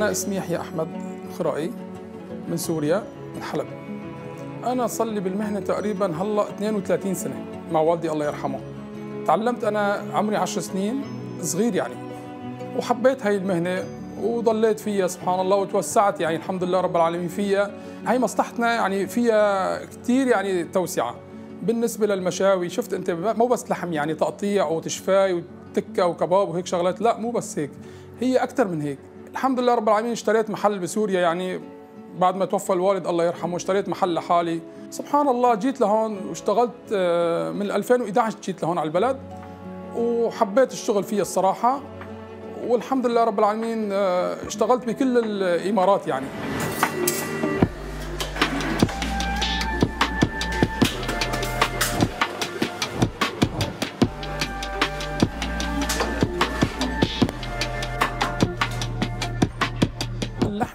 أنا اسمي يحيى أحمد خرائي من سوريا من حلب أنا صلي بالمهنة تقريبا هلا 32 سنة مع والدي الله يرحمه تعلمت أنا عمري 10 سنين صغير يعني وحبيت هاي المهنة وضليت فيها سبحان الله وتوسعت يعني الحمد لله رب العالمين فيها هاي مصلحتنا يعني فيها كثير يعني توسعة بالنسبة للمشاوي شفت أنت مو بس لحم يعني تقطيع وتشفاي وتكة وكباب وهيك شغلات لا مو بس هيك هي أكثر من هيك الحمد لله رب العالمين اشتريت محل بسوريا يعني بعد ما توفى الوالد الله يرحمه اشتريت محل لحالي سبحان الله جيت لهون واشتغلت آه، من 2011 جيت لهون على البلد وحبيت الشغل فيه الصراحة والحمد لله رب العالمين آه، اشتغلت بكل الإمارات يعني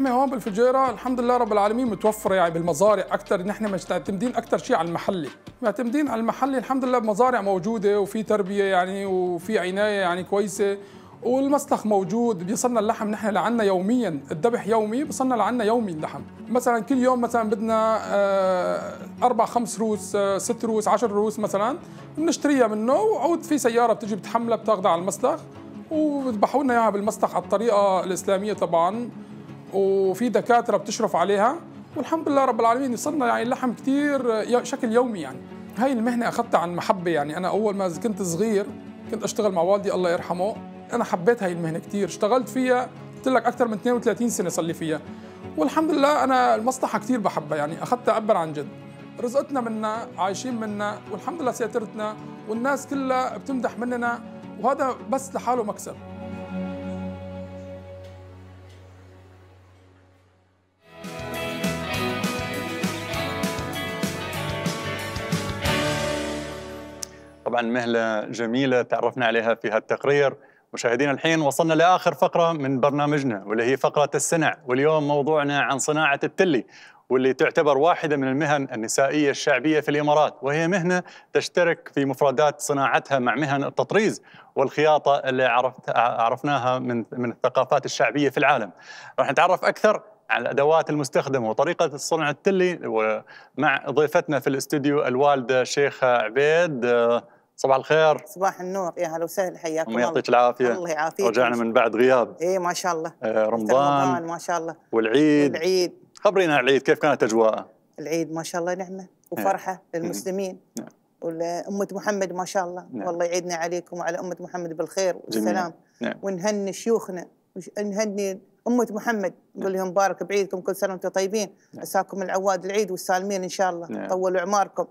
احنا هون بالفجيره الحمد لله رب العالمين متوفر يعني بالمزارع اكثر نحن معتمدين اكثر شيء على المحلي معتمدين على المحلي الحمد لله بمزارع موجوده وفي تربيه يعني وفي عنايه يعني كويسه والمسلخ موجود بيصلنا اللحم نحن لعنا يوميا الذبح يومي بيصلنا لعنا يومي اللحم مثلا كل يوم مثلا بدنا آه، أربع خمس روس آه، ست روس عشر روس مثلا بنشتريها منه وعود في سيارة بتجي بتحملها بتاخذها على المسلخ وبذبحوا لنا اياها بالمسلخ على الطريقه الاسلاميه طبعا وفي دكاتره بتشرف عليها والحمد لله رب العالمين وصلنا يعني لحم كثير شكل يومي يعني هاي المهنه اخذتها عن محبه يعني انا اول ما كنت صغير كنت اشتغل مع والدي الله يرحمه انا حبيت هاي المهنه كثير اشتغلت فيها قلت لك اكثر من 32 سنه صار لي فيها والحمد لله انا المصلحه كثير بحبها يعني اخذتها ابا عن جد رزقتنا منا عايشين منا والحمد لله سيطرتنا والناس كلها بتمدح مننا وهذا بس لحاله مكسب طبعا مهله جميله تعرفنا عليها في هالتقرير مشاهدينا الحين وصلنا لاخر فقره من برنامجنا واللي هي فقره السنع واليوم موضوعنا عن صناعه التلي واللي تعتبر واحده من المهن النسائيه الشعبيه في الامارات وهي مهنه تشترك في مفردات صناعتها مع مهن التطريز والخياطه اللي عرفت عرفناها من من الثقافات الشعبيه في العالم. راح نتعرف اكثر على الادوات المستخدمه وطريقه صنع التلي مع ضيفتنا في الاستوديو الوالده شيخه عبيد صباح الخير صباح النور يا هلا وسهلا حياكم الله يعطيك العافيه الله يعافيك رجعنا من بعد غياب اي ما شاء الله آه، رمضان رمضان ما شاء الله والعيد والعيد خبرينا العيد كيف كانت اجواءه؟ العيد ما شاء الله نعمه وفرحه نعم. للمسلمين نعم. ولأمة محمد ما شاء الله نعم. والله يعيدنا عليكم وعلى أمة محمد بالخير والسلام نعم. ونهني شيوخنا ونهني أمة محمد نقول نعم. لهم بارك بعيدكم كل سنة وأنتم طيبين نعم. عساكم العواد العيد والسالمين إن شاء الله نعم. طولوا عماركم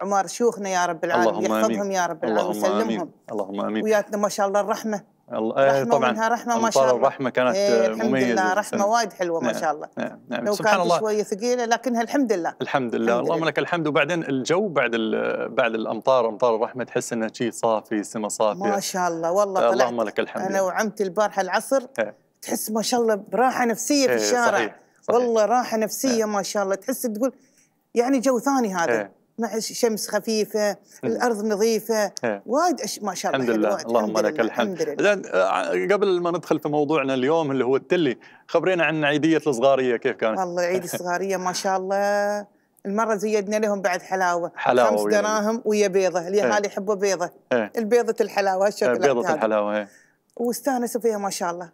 عمار شيوخنا يا رب العالمين يحفظهم آمين. يا رب العالمين ويسلمهم اللهم آمين وياتنا ما شاء الله الرحمة الله آه، رحمة طبعا منها رحمة ما شاء الله الرحمة كانت ايه الحمد مميزة لله رحمة وايد حلوة نعم ما شاء الله نعم نعم لو سبحان كانت الله شوية ثقيلة لكنها الحمد لله الحمد لله اللهم لك الحمد وبعدين الجو بعد بعد الأمطار أمطار الرحمة تحس إنه شيء صافي سما صافية ما شاء الله والله طلعت اللهم لك الحمد أنا وعمتي البارحة العصر ايه تحس ما شاء الله براحه نفسيه في إيه، الشارع صحيح. صحيح. والله راحه نفسيه إيه. ما شاء الله تحس تقول يعني جو ثاني هذا إيه. مع شمس خفيفه الارض نظيفه وايد أش... ما شاء الله الحمد لله اللهم لك الحمد زين آه، قبل ما ندخل في موضوعنا اليوم اللي هو التلي خبرينا عن عيديه الصغاريه كيف كانت والله عيد [laughs] الصغاريه ما شاء الله المره زيدنا لهم بعد حلاوه حلاوه خمس يعني. دراهم ويا بيضه اللي يحبوا بيضه بيضه الحلاوه شكلها بيضه الحلاوه هي. واستانسوا فيها ما شاء الله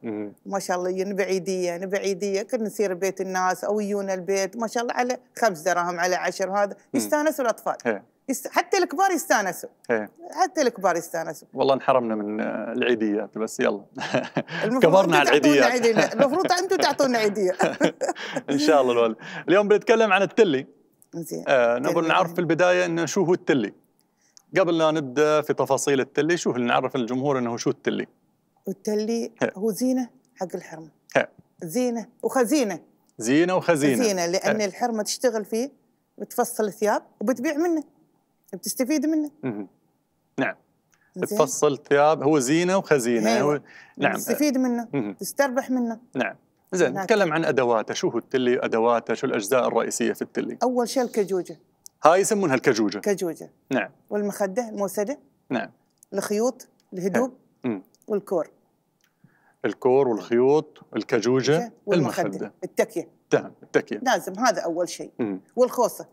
ما شاء الله نبي يعني عيديه نبي يعني عيديه كنا نسير بيت الناس او يجونا البيت ما شاء الله على خمس دراهم على عشر هذا يستانسوا الاطفال يست... حتى الكبار يستانسوا حتى الكبار يستانسوا والله انحرمنا من العيديات بس يلا كبرنا على العيديات المفروض انتم تعطونا عيديه [laughs] ان شاء الله الوالد اليوم بنتكلم عن التلي زين آه نبغى نعرف في البدايه انه شو هو التلي قبل لا نبدا في تفاصيل التلي شو نعرف الجمهور انه شو التلي لي هو زينه حق الحرمه زينه وخزينه زينه وخزينه زينه لان الحرمه تشتغل فيه بتفصل ثياب وبتبيع منه بتستفيد منه نعم تفصل ثياب هو زينه وخزينه هو نعم تستفيد منه تستربح منه نعم زين نتكلم عن ادواته شو هو التلي ادواته شو الاجزاء الرئيسيه في التلي اول شيء الكجوجه هاي يسمونها الكجوجه كجوجه نعم والمخده الموسده نعم الخيوط الهدوب والكور الكور والخيوط الكجوجه والمخده, المخدة. التكيه التكيه لازم هذا اول شيء والخوصه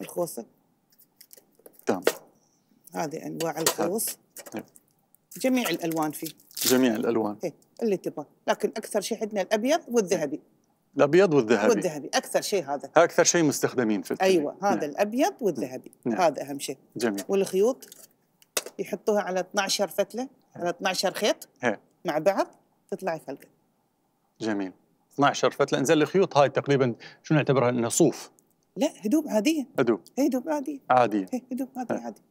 الخوصه تمام هذه انواع الخوص إيه. جميع الالوان فيه جميع الالوان ايه اللي تبغى لكن اكثر شيء عندنا الابيض والذهبي الابيض والذهبي والذهبي اكثر شيء هذا اكثر شيء مستخدمين في التنين. ايوه هذا نعم. الابيض والذهبي نعم. هذا اهم شيء جميل والخيوط يحطوها على 12 فتله على 12 خيط مع بعض تطلع فلقه جميل 12 فتله انزين الخيوط هاي تقريبا شو نعتبرها انها صوف لا هدوب عاديه هدوب إيه، هدوب عاديه عاديه إيه، هدوب عاديه عاديه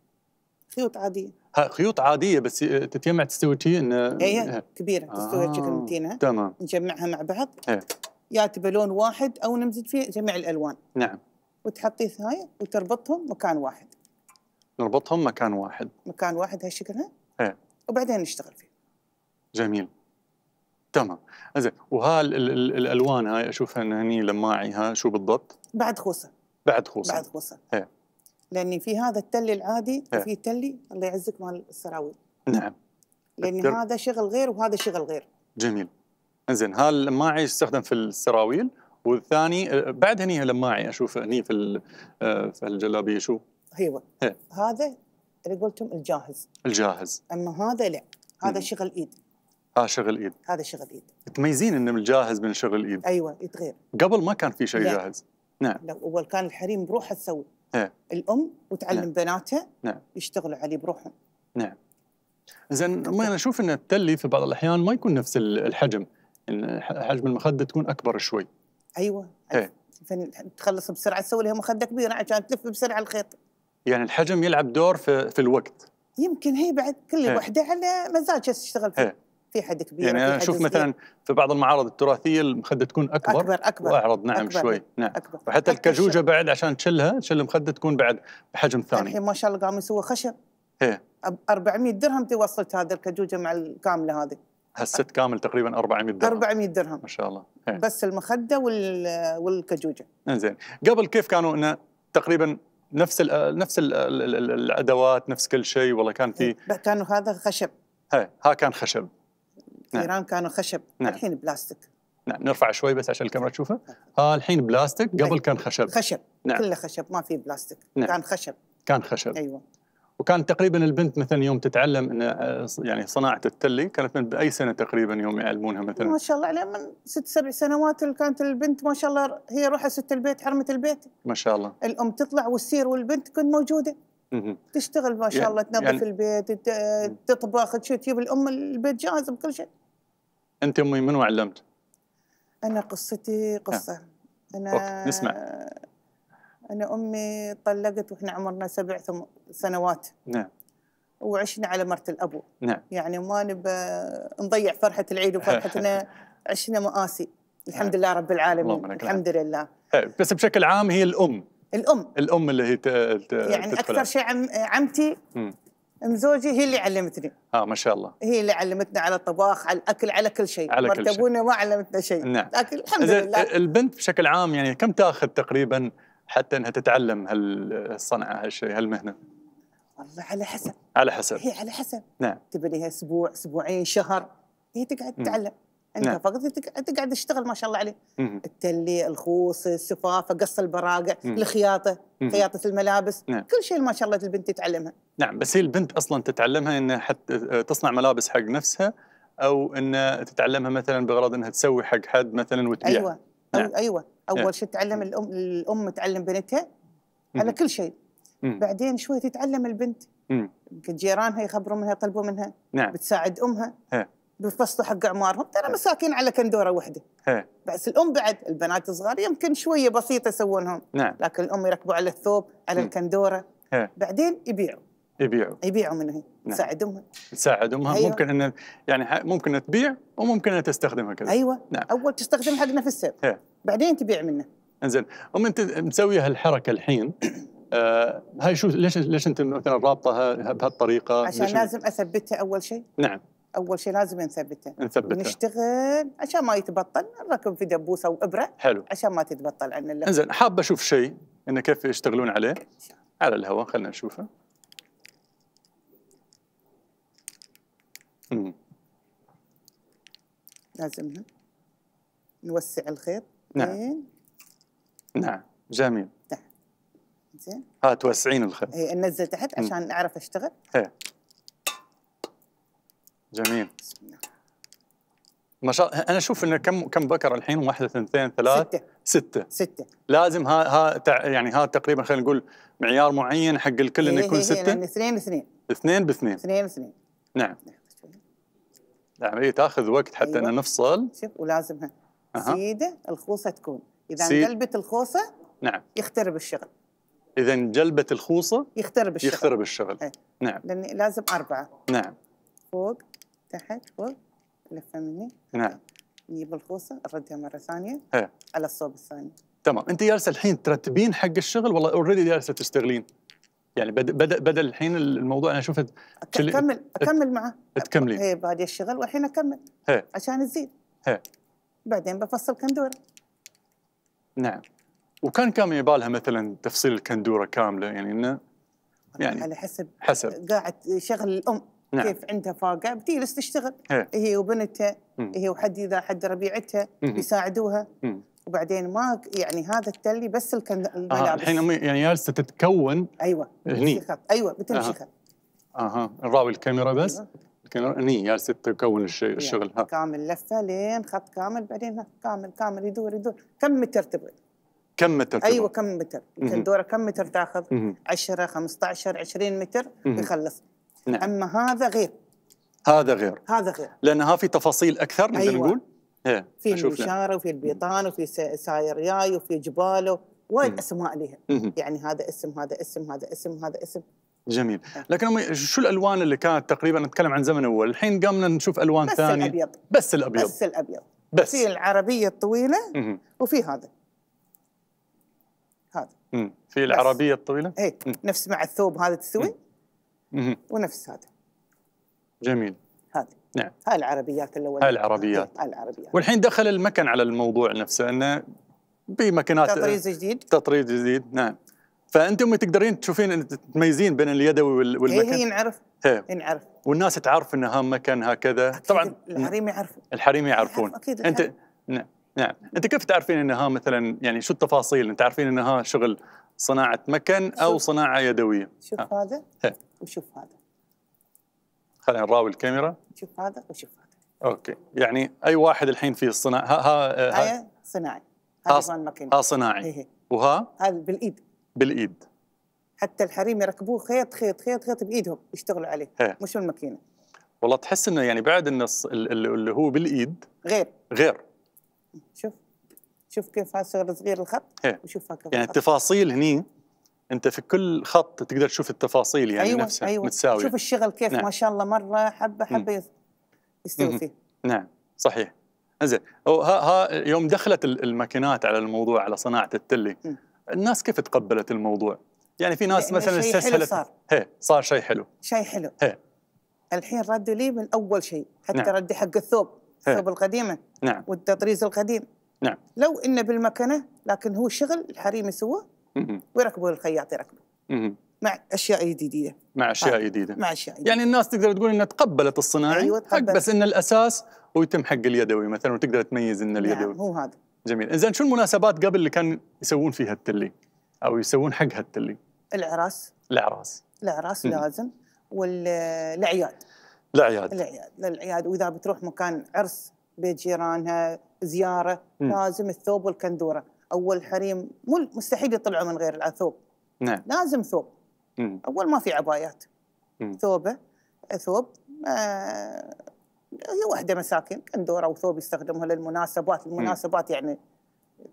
خيوط عاديه ها خيوط عاديه بس تتجمع تستوي شيء انه إيه، هي كبيره تستوي آه. شكل متينه تمام نجمعها مع بعض هي. يا تبى لون واحد او نمزج فيه جميع الالوان نعم وتحطيه هاي وتربطهم مكان واحد نربطهم مكان واحد مكان واحد هالشكل ها؟ ايه وبعدين نشتغل فيه جميل تمام زين وهال ال ال الالوان هاي اشوفها هني لماعيها شو بالضبط؟ بعد خوصه بعد خوصه بعد خوصه ايه لاني في هذا التلي العادي هي. إيه. وفي تلي الله يعزك مال السراويل نعم لان التل... هذا شغل غير وهذا شغل غير جميل انزين هذا اللماعي يستخدم في السراويل والثاني آه، بعد هني لماعي اشوف هني في آه، في الجلابيه شو ايوه هذا اللي قلتم الجاهز الجاهز اما هذا لا هذا مم. شغل ايد اه شغل ايد هذا شغل ايد تميزين ان الجاهز من شغل ايد ايوه يتغير قبل ما كان في شيء لا. جاهز نعم لو اول كان الحريم بروحه تسوي إيه. الام وتعلم نعم. بناتها نعم. يشتغلوا عليه بروحهم نعم زين ما انا اشوف ان التلي في بعض الاحيان ما يكون نفس الحجم حجم المخده تكون اكبر شوي ايوه إيه. تخلص بسرعه تسوي لها مخده كبيره عشان تلف بسرعه الخيط يعني الحجم يلعب دور في, في الوقت يمكن هي بعد كل إيه. وحده على مزاجها تشتغل فيه إيه. في حد كبير يعني انا اشوف مثلا في بعض المعارض التراثيه المخده تكون اكبر اكبر اكبر واعرض نعم أكبر شوي نعم أكبر فحتى الكجوجه الشر. بعد عشان تشلها تشل المخده تكون بعد بحجم ثاني الحين ما شاء الله قام يسوي خشب ايه 400 درهم توصلت هذا الكجوجه مع الكامله هذه هالست كامل تقريبا 400 درهم 400 درهم ما شاء الله هي. إيه. بس المخده وال... والكجوجه انزين قبل كيف كانوا انه تقريبا نفس الـ نفس الـ الادوات نفس كل شيء والله كان في إيه، كانوا هذا خشب هي ها كان خشب نعم. ايران كانوا خشب نعم. الحين بلاستيك نعم نرفع شوي بس عشان الكاميرا تشوفه ها نعم. آه، الحين بلاستيك قبل طيب. كان خشب خشب نعم. كله خشب ما في بلاستيك نعم. كان خشب كان خشب ايوه وكان تقريبا البنت مثلا يوم تتعلم ان آه، يعني صناعه التلي كانت من باي سنه تقريبا يوم يعلمونها مثلا؟ ما شاء الله عليها من ست سبع سنوات كانت البنت ما شاء الله هي روحها ست البيت حرمه البيت ما شاء الله الام تطلع والسير والبنت كنت موجوده تشتغل ما شاء يعني الله تنظف يعني البيت تطبخ تجيب الام البيت جاهز بكل شيء انت امي منو علمت؟ انا قصتي قصه آه. انا أوكي. نسمع أنا أمي طلقت وإحنا عمرنا سبع سنوات نعم وعشنا على مرت الأبو نعم يعني ما نبى نضيع فرحة العيد وفرحتنا [laughs] عشنا مآسي الحمد نعم. لله رب العالمين الحمد لله طيب، بس بشكل عام هي الأم الأم الأم اللي هي يعني أكثر شيء عم... عمتي ام زوجي هي اللي علمتني اه ما شاء الله هي اللي علمتنا على الطباخ على الاكل على كل شيء على كل شيء ما علمتنا شيء نعم لكن الحمد لله البنت بشكل عام يعني كم تاخذ تقريبا حتى انها تتعلم هالصنعه هالشيء هالمهنه والله على حسب على حسب هي على حسب نعم تبي لها اسبوع اسبوعين شهر هي تقعد تتعلم انت نعم. فقط تقعد تشتغل ما شاء الله عليه مم. التلي الخوص السفافه قص البراقع الخياطه خياطه الملابس نعم. كل شيء ما شاء الله البنت تتعلمها نعم بس هي البنت اصلا تتعلمها انها حتى تصنع ملابس حق نفسها او انها تتعلمها مثلا بغرض انها تسوي حق حد مثلا وتبيع ايوه نعم. ايوه إيه. اول شيء تعلم الام الام تعلم بنتها على كل شيء بعدين شوي تتعلم البنت يمكن جيرانها يخبروا منها يطلبوا منها نعم. بتساعد امها بفصلوا حق اعمارهم ترى مساكين على كندوره واحده بس الام بعد البنات الصغار يمكن شويه بسيطه يسوونهم نعم. لكن الام يركبوا على الثوب على الكندوره بعدين يبيعوا يبيعوا يبيعوا منها نعم. تساعد امها تساعد امها أيوة. ممكن ان يعني ممكن تبيع وممكن انها تستخدمها كذا ايوه نعم. اول تستخدم حق نفسها إيه. هي. بعدين تبيع منه انزين ام انت مسويه هالحركه الحين [clears throat] آه هاي شو ليش ليش انت مثلا رابطه بهالطريقه عشان لازم اثبتها اول شيء نعم اول شيء لازم نثبته نثبته نشتغل عشان ما يتبطل نركب في دبوسه وابره حلو عشان ما تتبطل عن اللحم انزين حاب اشوف شيء انه كيف يشتغلون عليه على الهواء خلينا نشوفه مم. لازم نوسع الخيط نعم نعم جميل نعم. زين ها توسعين الخيط اي ننزل تحت عشان اعرف اشتغل ايه جميل ما شاء الله انا اشوف انه كم كم بكر الحين واحده اثنتين ثلاث سته سته سته لازم ها ها تع... يعني ها تقريبا خلينا نقول معيار معين حق الكل انه إيه، يكون إيه، إيه، سته يعني اثنين اثنين اثنين باثنين اثنين اثنين نعم, نعم. العمليه تاخذ وقت حتى أيوة. نفصل شوف ولازمها أه. زيده الخوصه تكون اذا سي... انقلبت الخوصه نعم يخترب الشغل اذا انجلبت الخوصه يخترب الشغل يخترب الشغل أي. نعم لان لازم اربعه نعم فوق تحت فوق لفه مني نعم نجيب الخوصه نردها مره ثانيه هي. إيه. على الصوب الثاني تمام انت جالسه الحين ترتبين حق الشغل والله اوريدي جالسه تشتغلين يعني بدا بدا بدا الحين الموضوع انا شفت اكمل اكمل معه تكملين هي إيه، بادي الشغل والحين اكمل هي. عشان تزيد هي. بعدين بفصل كندوره نعم وكان كان يبالها مثلا تفصيل الكندوره كامله يعني انه يعني على حسب حسب قاعد شغل الام نعم. كيف عندها فاقه بتجلس تشتغل هي, هي وبنتها هي وحد اذا حد ربيعتها يساعدوها وبعدين ما يعني هذا التلي بس آه، الملابس آه الحين امي يعني جالسه تتكون ايوه هني ايوه بتمشي خط اها آه نراوي الكاميرا بس أيوة. الكاميرا هني جالسه تتكون الشيء يعني الشغل ها. كامل لفه لين خط كامل بعدين كامل كامل يدور يدور كم متر تبغي؟ كم متر تبغي؟ ايوه كم متر؟ الدوره كم متر تاخذ؟ 10 15 20 متر يخلص نعم. اما هذا غير هذا غير هذا غير لانها في تفاصيل اكثر نقدر أيوة. نقول إيه، في نعم. المشاره وفي البيطان وفي ياي وفي جباله وايد اسماء لها يعني هذا اسم هذا اسم هذا اسم هذا اسم جميل نعم. لكن أمي شو الالوان اللي كانت تقريبا نتكلم عن زمن اول الحين قمنا نشوف الوان بس ثانيه الأبيض. بس الابيض بس الابيض بس في العربيه الطويله وفي هذا هذا في العربيه الطويله اي نفس مع الثوب هذا تسوي ونفس هذا جميل نعم العربيات الاولى العربيات إيه، العربيات والحين دخل المكن على الموضوع نفسه انه بمكنات تطريز جديد تطريز جديد نعم فانتم تقدرين تشوفين تميزين بين اليدوي إيه، والمكن إيه، هي ينعرف هي ينعرف والناس تعرف ان ها مكن هكذا طبعا الحريم يعرفون الحريم يعرفون اكيد الحريم. انت نعم نعم انت كيف تعرفين انها مثلا يعني شو التفاصيل انت تعرفين انها شغل صناعه مكن او صناعه يدويه شوف آه. هذا وشوف هذا خلينا نراوي الكاميرا شوف هذا وشوف هذا اوكي يعني اي واحد الحين في الصناعه ها ها ها صناعي هذا الماكينه ها صناعي هي إيه، إيه. هي. وها هذا بالايد بالايد حتى الحريم يركبوه خيط خيط خيط خيط بايدهم يشتغلوا عليه هي. إيه. مش بالماكينه والله تحس انه يعني بعد النص اللي هو بالايد غير غير شوف شوف كيف هذا صغير الخط وشوف يعني التفاصيل هني انت في كل خط تقدر تشوف التفاصيل يعني أيوة نفسها أيوة متساويه شوف الشغل كيف نعم. ما شاء الله مره حبه حبه يستوي فيه نعم صحيح زين ها ها يوم دخلت الماكينات على الموضوع على صناعه التلي الناس كيف تقبلت الموضوع؟ يعني في ناس مثلا استسهلت صار هي صار شيء حلو شيء حلو هي. الحين ردوا لي من اول شيء حتى نعم. ردي حق الثوب هي. الثوب القديمه نعم والتطريز القديم نعم لو انه بالمكنه لكن هو شغل الحريم يسووه ويركبوا الخياط يركبوا مع اشياء جديده مع اشياء طيب. جديده مع اشياء جديدة. يعني الناس تقدر تقول انها تقبلت الصناعي أيوة حق بس ان الاساس هو يتم حق اليدوي مثلا وتقدر تميز ان نعم، اليدوي نعم هو هذا جميل زين شو المناسبات قبل اللي كان يسوون فيها التلي او يسوون حقها التلي العراس العراس العراس لازم والاعياد الاعياد الاعياد الاعياد واذا بتروح مكان عرس بيت جيرانها زياره مم. لازم الثوب والكندوره او الحريم مو مستحيل يطلعوا من غير الثوب نعم لازم ثوب مم. اول ما في عبايات مم. ثوبه ثوب آه هي مساكن مساكين كندوره وثوب يستخدمها للمناسبات المناسبات مم. يعني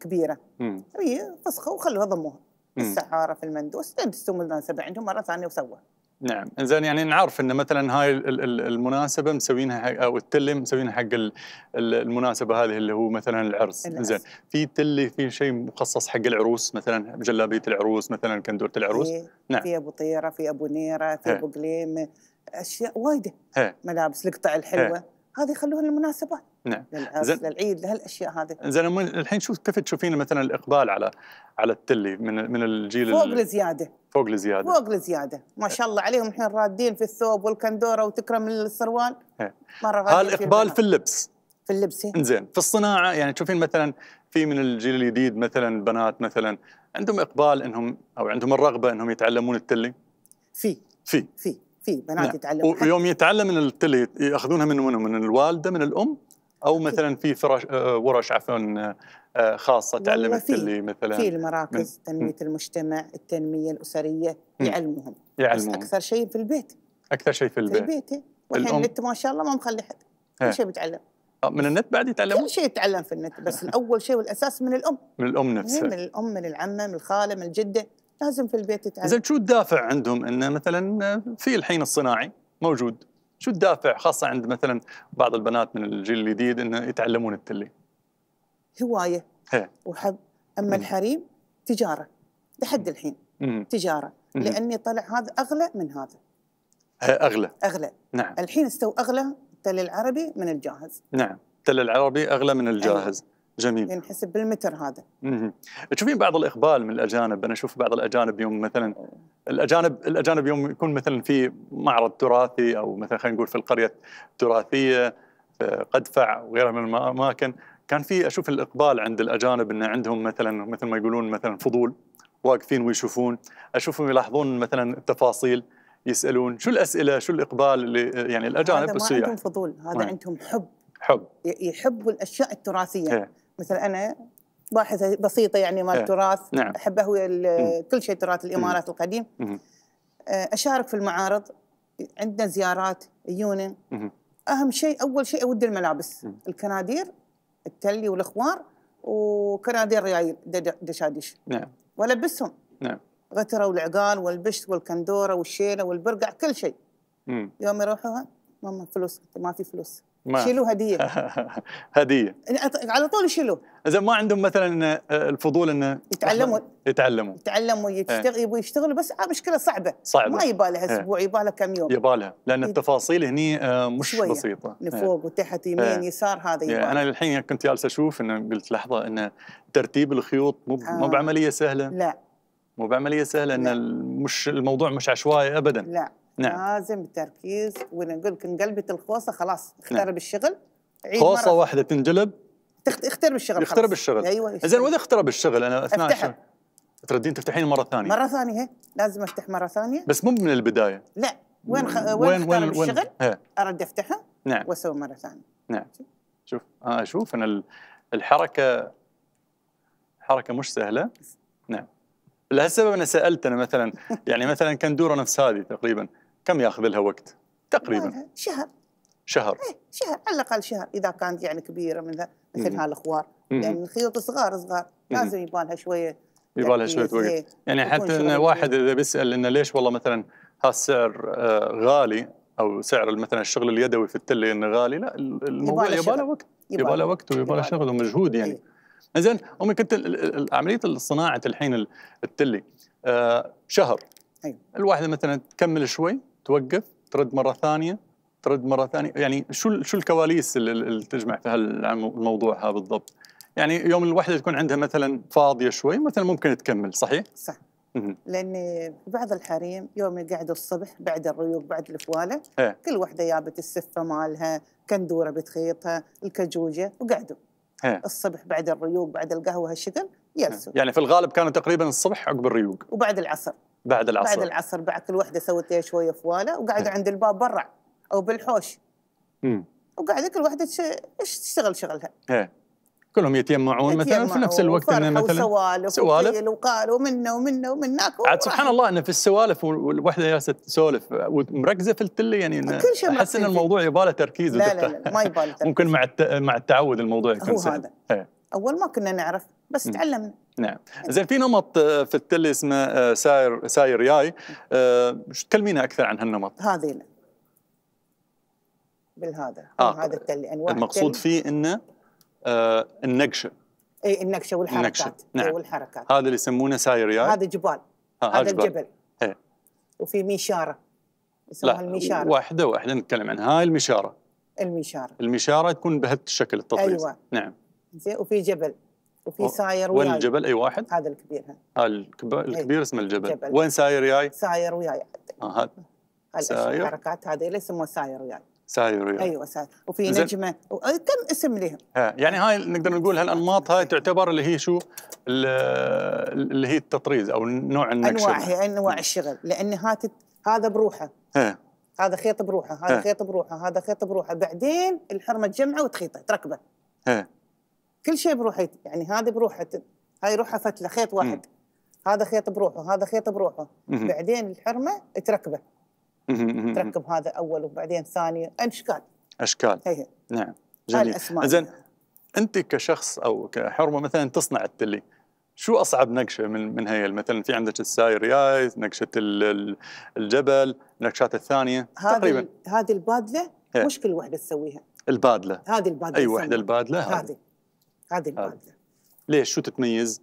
كبيره مم. هي فسخه وخلوها ضموها السحاره في المندوس تستمر مناسبه عندهم مره ثانيه وسووها نعم انزين يعني نعرف ان مثلا هاي المناسبه مسوينها حق او التله مسوينها حق المناسبه هذه اللي هو مثلا العرس انزين في تله في شيء مخصص حق العروس مثلا جلابيه العروس مثلا كندوره العروس في نعم في ابو طيره في ابو نيره في ابو قليم اشياء وايده ملابس القطع الحلوه هي. هذه يخلوها للمناسبات نعم للعيد لهالاشياء هذه زين الحين شو كيف تشوفين مثلا الاقبال على على التلي من من الجيل فوق لزياده فوق لزياده فوق لزياده ما شاء الله عليهم الحين رادين في الثوب والكندوره وتكرم السروال إيه. مره هالاقبال في اللبس في اللبس إيه. زين في الصناعه يعني تشوفين مثلا في من الجيل الجديد مثلا بنات مثلا عندهم اقبال انهم او عندهم الرغبه انهم يتعلمون التلي في في في في بنات نعم. يتعلمون ويوم يتعلم من التلي ياخذونها من منهم من الوالده من الام او مثلا في فرش آه، ورش عفوا آه، خاصه تعلم التلي مثلا في المراكز من تنميه المجتمع التنميه الاسريه يعلموهم يعلمهم بس اكثر شيء في البيت اكثر شيء في البيت في البيت والحين إيه. النت ما شاء الله ما مخلي حد كل شيء بيتعلم آه، من النت بعد يتعلمون؟ كل شيء يتعلم في النت بس الاول شيء والاساس من الام من الام إيه، نفسها من الام من العمه من الخاله من الجده لازم في البيت يتعلم زين شو الدافع عندهم انه مثلا في الحين الصناعي موجود شو الدافع خاصه عند مثلا بعض البنات من الجيل الجديد انه يتعلمون التلي هوايه هي. وحب اما الحريم تجاره لحد الحين مم. تجاره مم. لاني طلع هذا اغلى من هذا هي اغلى اغلى نعم الحين استوى اغلى التل العربي من الجاهز نعم التل العربي اغلى من الجاهز أيوة. جميل ينحسب يعني بالمتر هذا مم. تشوفين بعض الاقبال من الاجانب انا اشوف بعض الاجانب يوم مثلا الاجانب الاجانب يوم يكون مثلا في معرض تراثي او مثلا خلينا نقول في القريه التراثيه قدفع وغيرها من الاماكن كان في اشوف الاقبال عند الاجانب ان عندهم مثلا مثل ما يقولون مثلا فضول واقفين ويشوفون اشوفهم يلاحظون مثلا التفاصيل يسالون شو الاسئله شو الاقبال اللي يعني الاجانب هذا ما عندهم فضول هذا مم. نعم. عندهم حب حب يحبوا الاشياء التراثيه هي. إيه. مثل انا باحثه بسيطه يعني مال إيه، تراث نعم. احب اهوي كل شيء تراث الامارات القديم آه، اشارك في المعارض عندنا زيارات يجونا اهم شيء اول شيء اود الملابس الكنادير التلي والاخوار وكنادير ريايل دشاديش نعم والبسهم نعم غتره والعقال والبشت والكندوره والشيله والبرقع كل شيء يوم يروحوها ماما فلوس ما في فلوس ما. شيلوا هديه [laughs] هديه على طول شيلوا اذا ما عندهم مثلا آه، الفضول انه يتعلموا يتعلموا يتعلموا إيه. يشتغل يبغوا يشتغلوا بس آه، مشكله صعبه صعبه ما يبالها إيه. اسبوع يبالها كم يوم يبالها لان التفاصيل هني آه، مش شوية. بسيطه لفوق إيه. وتحت يمين يسار هذا يعني يبالها. انا للحين كنت جالس اشوف انه قلت لحظه انه ترتيب الخيوط مو آه. بعمليه سهله لا مو بعمليه سهله ان مش الموضوع مش عشوائي ابدا لا نعم لازم التركيز اقول لك انقلبت الخوصه خلاص اخترب نعم. الشغل عيد خوصه واحده تنقلب اخترب الشغل اخترب الشغل ايوه زين واذا اخترب الشغل انا اثناء الشغل تردين تفتحين مره ثانيه مره ثانيه لازم افتح مره ثانيه بس مو من البدايه لا وين خ... وين, وين وين الشغل وين. ارد افتحه نعم واسوي مره ثانيه نعم شوف آه، انا اشوف ان الحركه حركه مش سهله نعم لهالسبب انا سالت انا مثلا يعني مثلا كان دوره نفس هذه تقريبا كم ياخذ لها وقت تقريبا شهر شهر إيه شهر على الاقل شهر اذا كانت يعني كبيره من مثل هالخوار يعني الخيوط صغار صغار لازم يبغى لها شويه يبغى لها شويه وقت إيه، يعني حتى ان واحد اذا بيسال انه ليش والله مثلا هالسعر آه، غالي او سعر مثلا الشغل اليدوي في التله انه غالي لا الموضوع يبغى له وقت يبغى له وقت ويبغى له شغل ومجهود يعني إيه. زين امي كنت عمليه صناعه الحين التلي آه، شهر أيوه. الواحده مثلا تكمل شوي توقف ترد مره ثانيه ترد مره ثانيه يعني شو شو الكواليس اللي تجمع في هالموضوع هذا بالضبط يعني يوم الوحده تكون عندها مثلا فاضيه شوي مثلا ممكن تكمل صحيح صح لان بعض الحريم يوم يقعدوا الصبح بعد الريوق بعد الفواله إيه. كل وحده يابت السفه مالها كندوره بتخيطها الكجوجه وقعدوا إيه. الصبح بعد الريوق بعد القهوه هالشكل يلسوا إيه. يعني في الغالب كانوا تقريبا الصبح عقب الريوق وبعد العصر بعد العصر بعد العصر بعد كل وحده سوت لها شويه فواله وقعدوا إيه. عند الباب برا او بالحوش امم وقاعده كل وحده ايش تشتغل شغلها هي. إيه. كلهم يتيمعون مثلا في نفس الوقت انه مثلا سوالف سوالف وقالوا منا ومنا ومناك عاد سبحان الله انه في السوالف والوحده جالسه تسولف ومركزه في التله يعني انه كل شيء احس ان الموضوع يباله تركيز لا, لا لا, ما يباله [laughs] تركيز ممكن مع مع التعود الموضوع يكون هو سهل هذا إيه. اول ما كنا نعرف بس تعلمنا نعم زين في نمط آه، في التلي اسمه آه، ساير ساير ياي آه، تكلمينا اكثر عن هالنمط هذه بالهذا آه. هذا التلي انواع المقصود التلي. فيه انه آه النقشه اي النقشه والحركات النقشة. نعم. إيه والحركات هذا اللي يسمونه ساير ياي هذا جبال هذا جبال. الجبل إيه. وفي ميشاره يسموها المشاره واحده واحده نتكلم عنها هاي المشاره المشاره المشاره تكون بهالشكل التطبيق ايوه نعم زين وفي جبل وفي ساير وين وياي وين الجبل اي واحد؟ هذا الكبير هذا الكب... الكبير إيه، اسمه الجبل. الجبل وين ساير وياي؟ ساير وياي اه هذا ساير الحركات هذه اللي اسمه ساير وياي ساير وياي ايوه ساير وفي نجمه كم اسم لهم ها. يعني هاي نقدر نقول هالانماط هاي تعتبر اللي هي شو اللي هي التطريز او نوع النكش انواع هي انواع الشغل لان هات هذا بروحه ها. هذا خيط بروحه هذا خيط بروحه هذا خيط بروحه بعدين الحرمه تجمعه وتخيطه تركبه كل شيء بروحه يعني هذه بروحه هاي روحها فتله خيط واحد هذا خيط بروحه هذا خيط بروحه بعدين الحرمه تركبه تركب هذا اول وبعدين ثاني اشكال اشكال هي. إيه. نعم جميل زين انت كشخص او كحرمه مثلا تصنع التلي شو اصعب نقشه من من هي مثلا في عندك الساير ياي نقشه الجبل النقشات الثانيه هذه تقريبا هذه البادله إيه. مش كل وحده تسويها البادله هذه البادله اي وحده البادله هذه هذه الماده ليش شو تتميز؟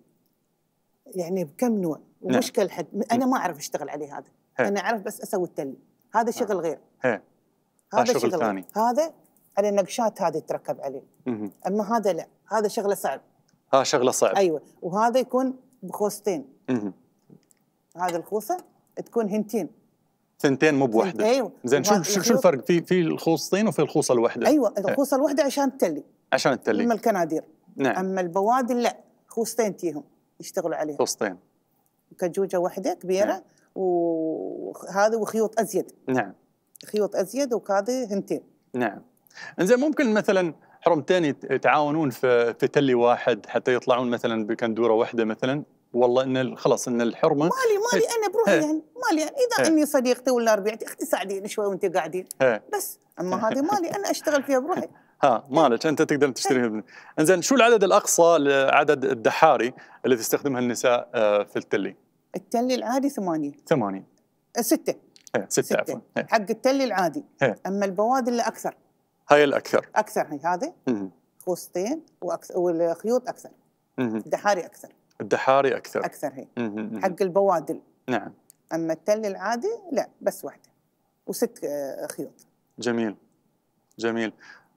يعني بكم نوع ومشكل نعم. حد انا ما اعرف اشتغل عليه هذا هي. انا اعرف بس اسوي التلي هذا آه. شغل غير هي. هذا شغل, شغل ثاني هذا على النقشات هذه تركب عليه اما هذا لا هذا شغله صعب ها شغله صعب ايوه وهذا يكون بخوستين هذا الخوصه تكون هنتين ثنتين مو بوحده إيه، ايوه زين شو شو الفرق في في الخوصتين وفي الخوصه الواحده ايوه الخوصه الواحده عشان التلي عشان التلي من الكنادير نعم اما البوادل لا خوستين تيهم يشتغلوا عليها خوستين كجوجه واحده كبيره نعم. وهذا وخيوط ازيد نعم خيوط ازيد وكذا هنتين نعم انزين ممكن مثلا حرمتين يتعاونون في في تلي واحد حتى يطلعون مثلا بكندوره واحده مثلا والله ان خلاص ان الحرمه مالي مالي انا بروحي يعني مالي يعني اذا هي. اني صديقتي ولا ربيعتي اختي ساعديني شوي وانت قاعدين هي. بس اما [laughs] هذه مالي انا اشتغل فيها بروحي [laughs] ها مالك انت تقدر تشتريها انزين شو العدد الاقصى لعدد الدحاري اللي تستخدمها النساء آه، في التلي؟ التلي العادي ثمانية ثمانية آه، ستة ايه ستة, ستة. عفوا إيه. حق التلي العادي هي. إيه. اما البوادل اللي اكثر هاي الاكثر اكثر هي هذه خوصتين وأكثر والخيوط اكثر الدحاري اكثر الدحاري اكثر اكثر هي مم. حق البوادل نعم اما التل العادي لا بس واحده وست آه، خيوط جميل جميل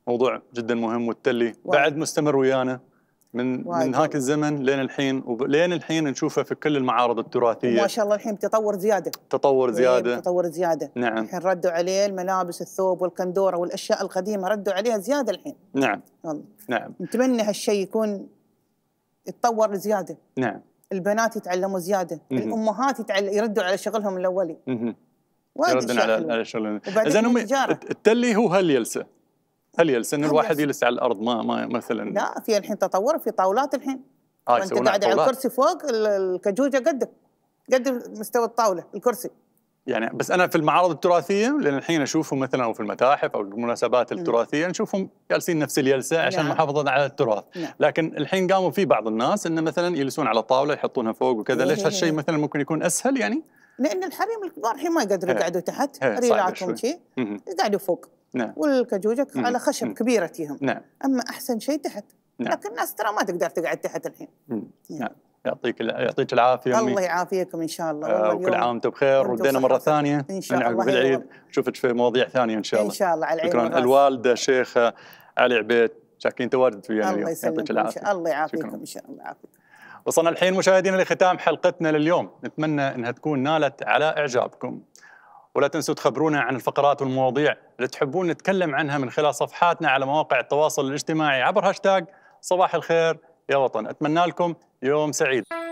موضوع جدا مهم والتلي واو. بعد مستمر ويانا من واو. من هاك الزمن لين الحين ولين الحين نشوفه في كل المعارض التراثيه ما شاء الله الحين تطور زياده تطور إيه، زياده تطور زياده نعم الحين ردوا عليه الملابس الثوب والكندوره والاشياء القديمه ردوا عليها زياده الحين نعم والله. نعم نتمنى هالشيء يكون يتطور زياده نعم البنات يتعلموا زياده الامهات يتعل... يردوا على شغلهم الاولي اها يردن على على شغلهم زين التلي هو هاليلسه هل يلسن الواحد يلس على الارض ما ما مثلا لا في الحين تطور في طاولات الحين آه انت قاعد على الكرسي فوق الكجوجه قدك قد مستوى الطاوله الكرسي يعني بس انا في المعارض التراثيه لان الحين اشوفهم مثلا او في المتاحف او المناسبات نعم. التراثيه نشوفهم جالسين نفس الجلسه عشان نعم. محافظه على التراث نعم. لكن الحين قاموا في بعض الناس انه مثلا يلسون على الطاوله يحطونها فوق وكذا إيه. ليش هالشيء مثلا ممكن يكون اسهل يعني لان الحريم الكبار الحين ما يقدروا يقعدوا تحت ريلاتهم شيء يقعدوا فوق نعم والكجوجك على خشب كبيرة كبيرتهم نعم اما احسن شيء تحت نعم. لكن الناس ترى ما تقدر تقعد تحت الحين نعم. يعني. يعطيك يعطيك العافيه الله يعافيكم ان شاء الله آه وكل عام وانتم بخير ودينا مره ثانيه ان شاء الله عقب العيد نشوفك في مواضيع ثانيه ان شاء الله ان شاء الله على العيد شكرا الوالده شيخه آه، علي عبيد شاكين تواجد ويانا اليوم يعطيك العافيه الله يعافيكم ان شاء الله يعافيكم وصلنا الحين مشاهدينا لختام حلقتنا لليوم نتمنى انها تكون نالت على اعجابكم ولا تنسوا تخبرونا عن الفقرات والمواضيع اللي تحبون نتكلم عنها من خلال صفحاتنا على مواقع التواصل الاجتماعي عبر هاشتاغ صباح الخير يا وطن أتمنى لكم يوم سعيد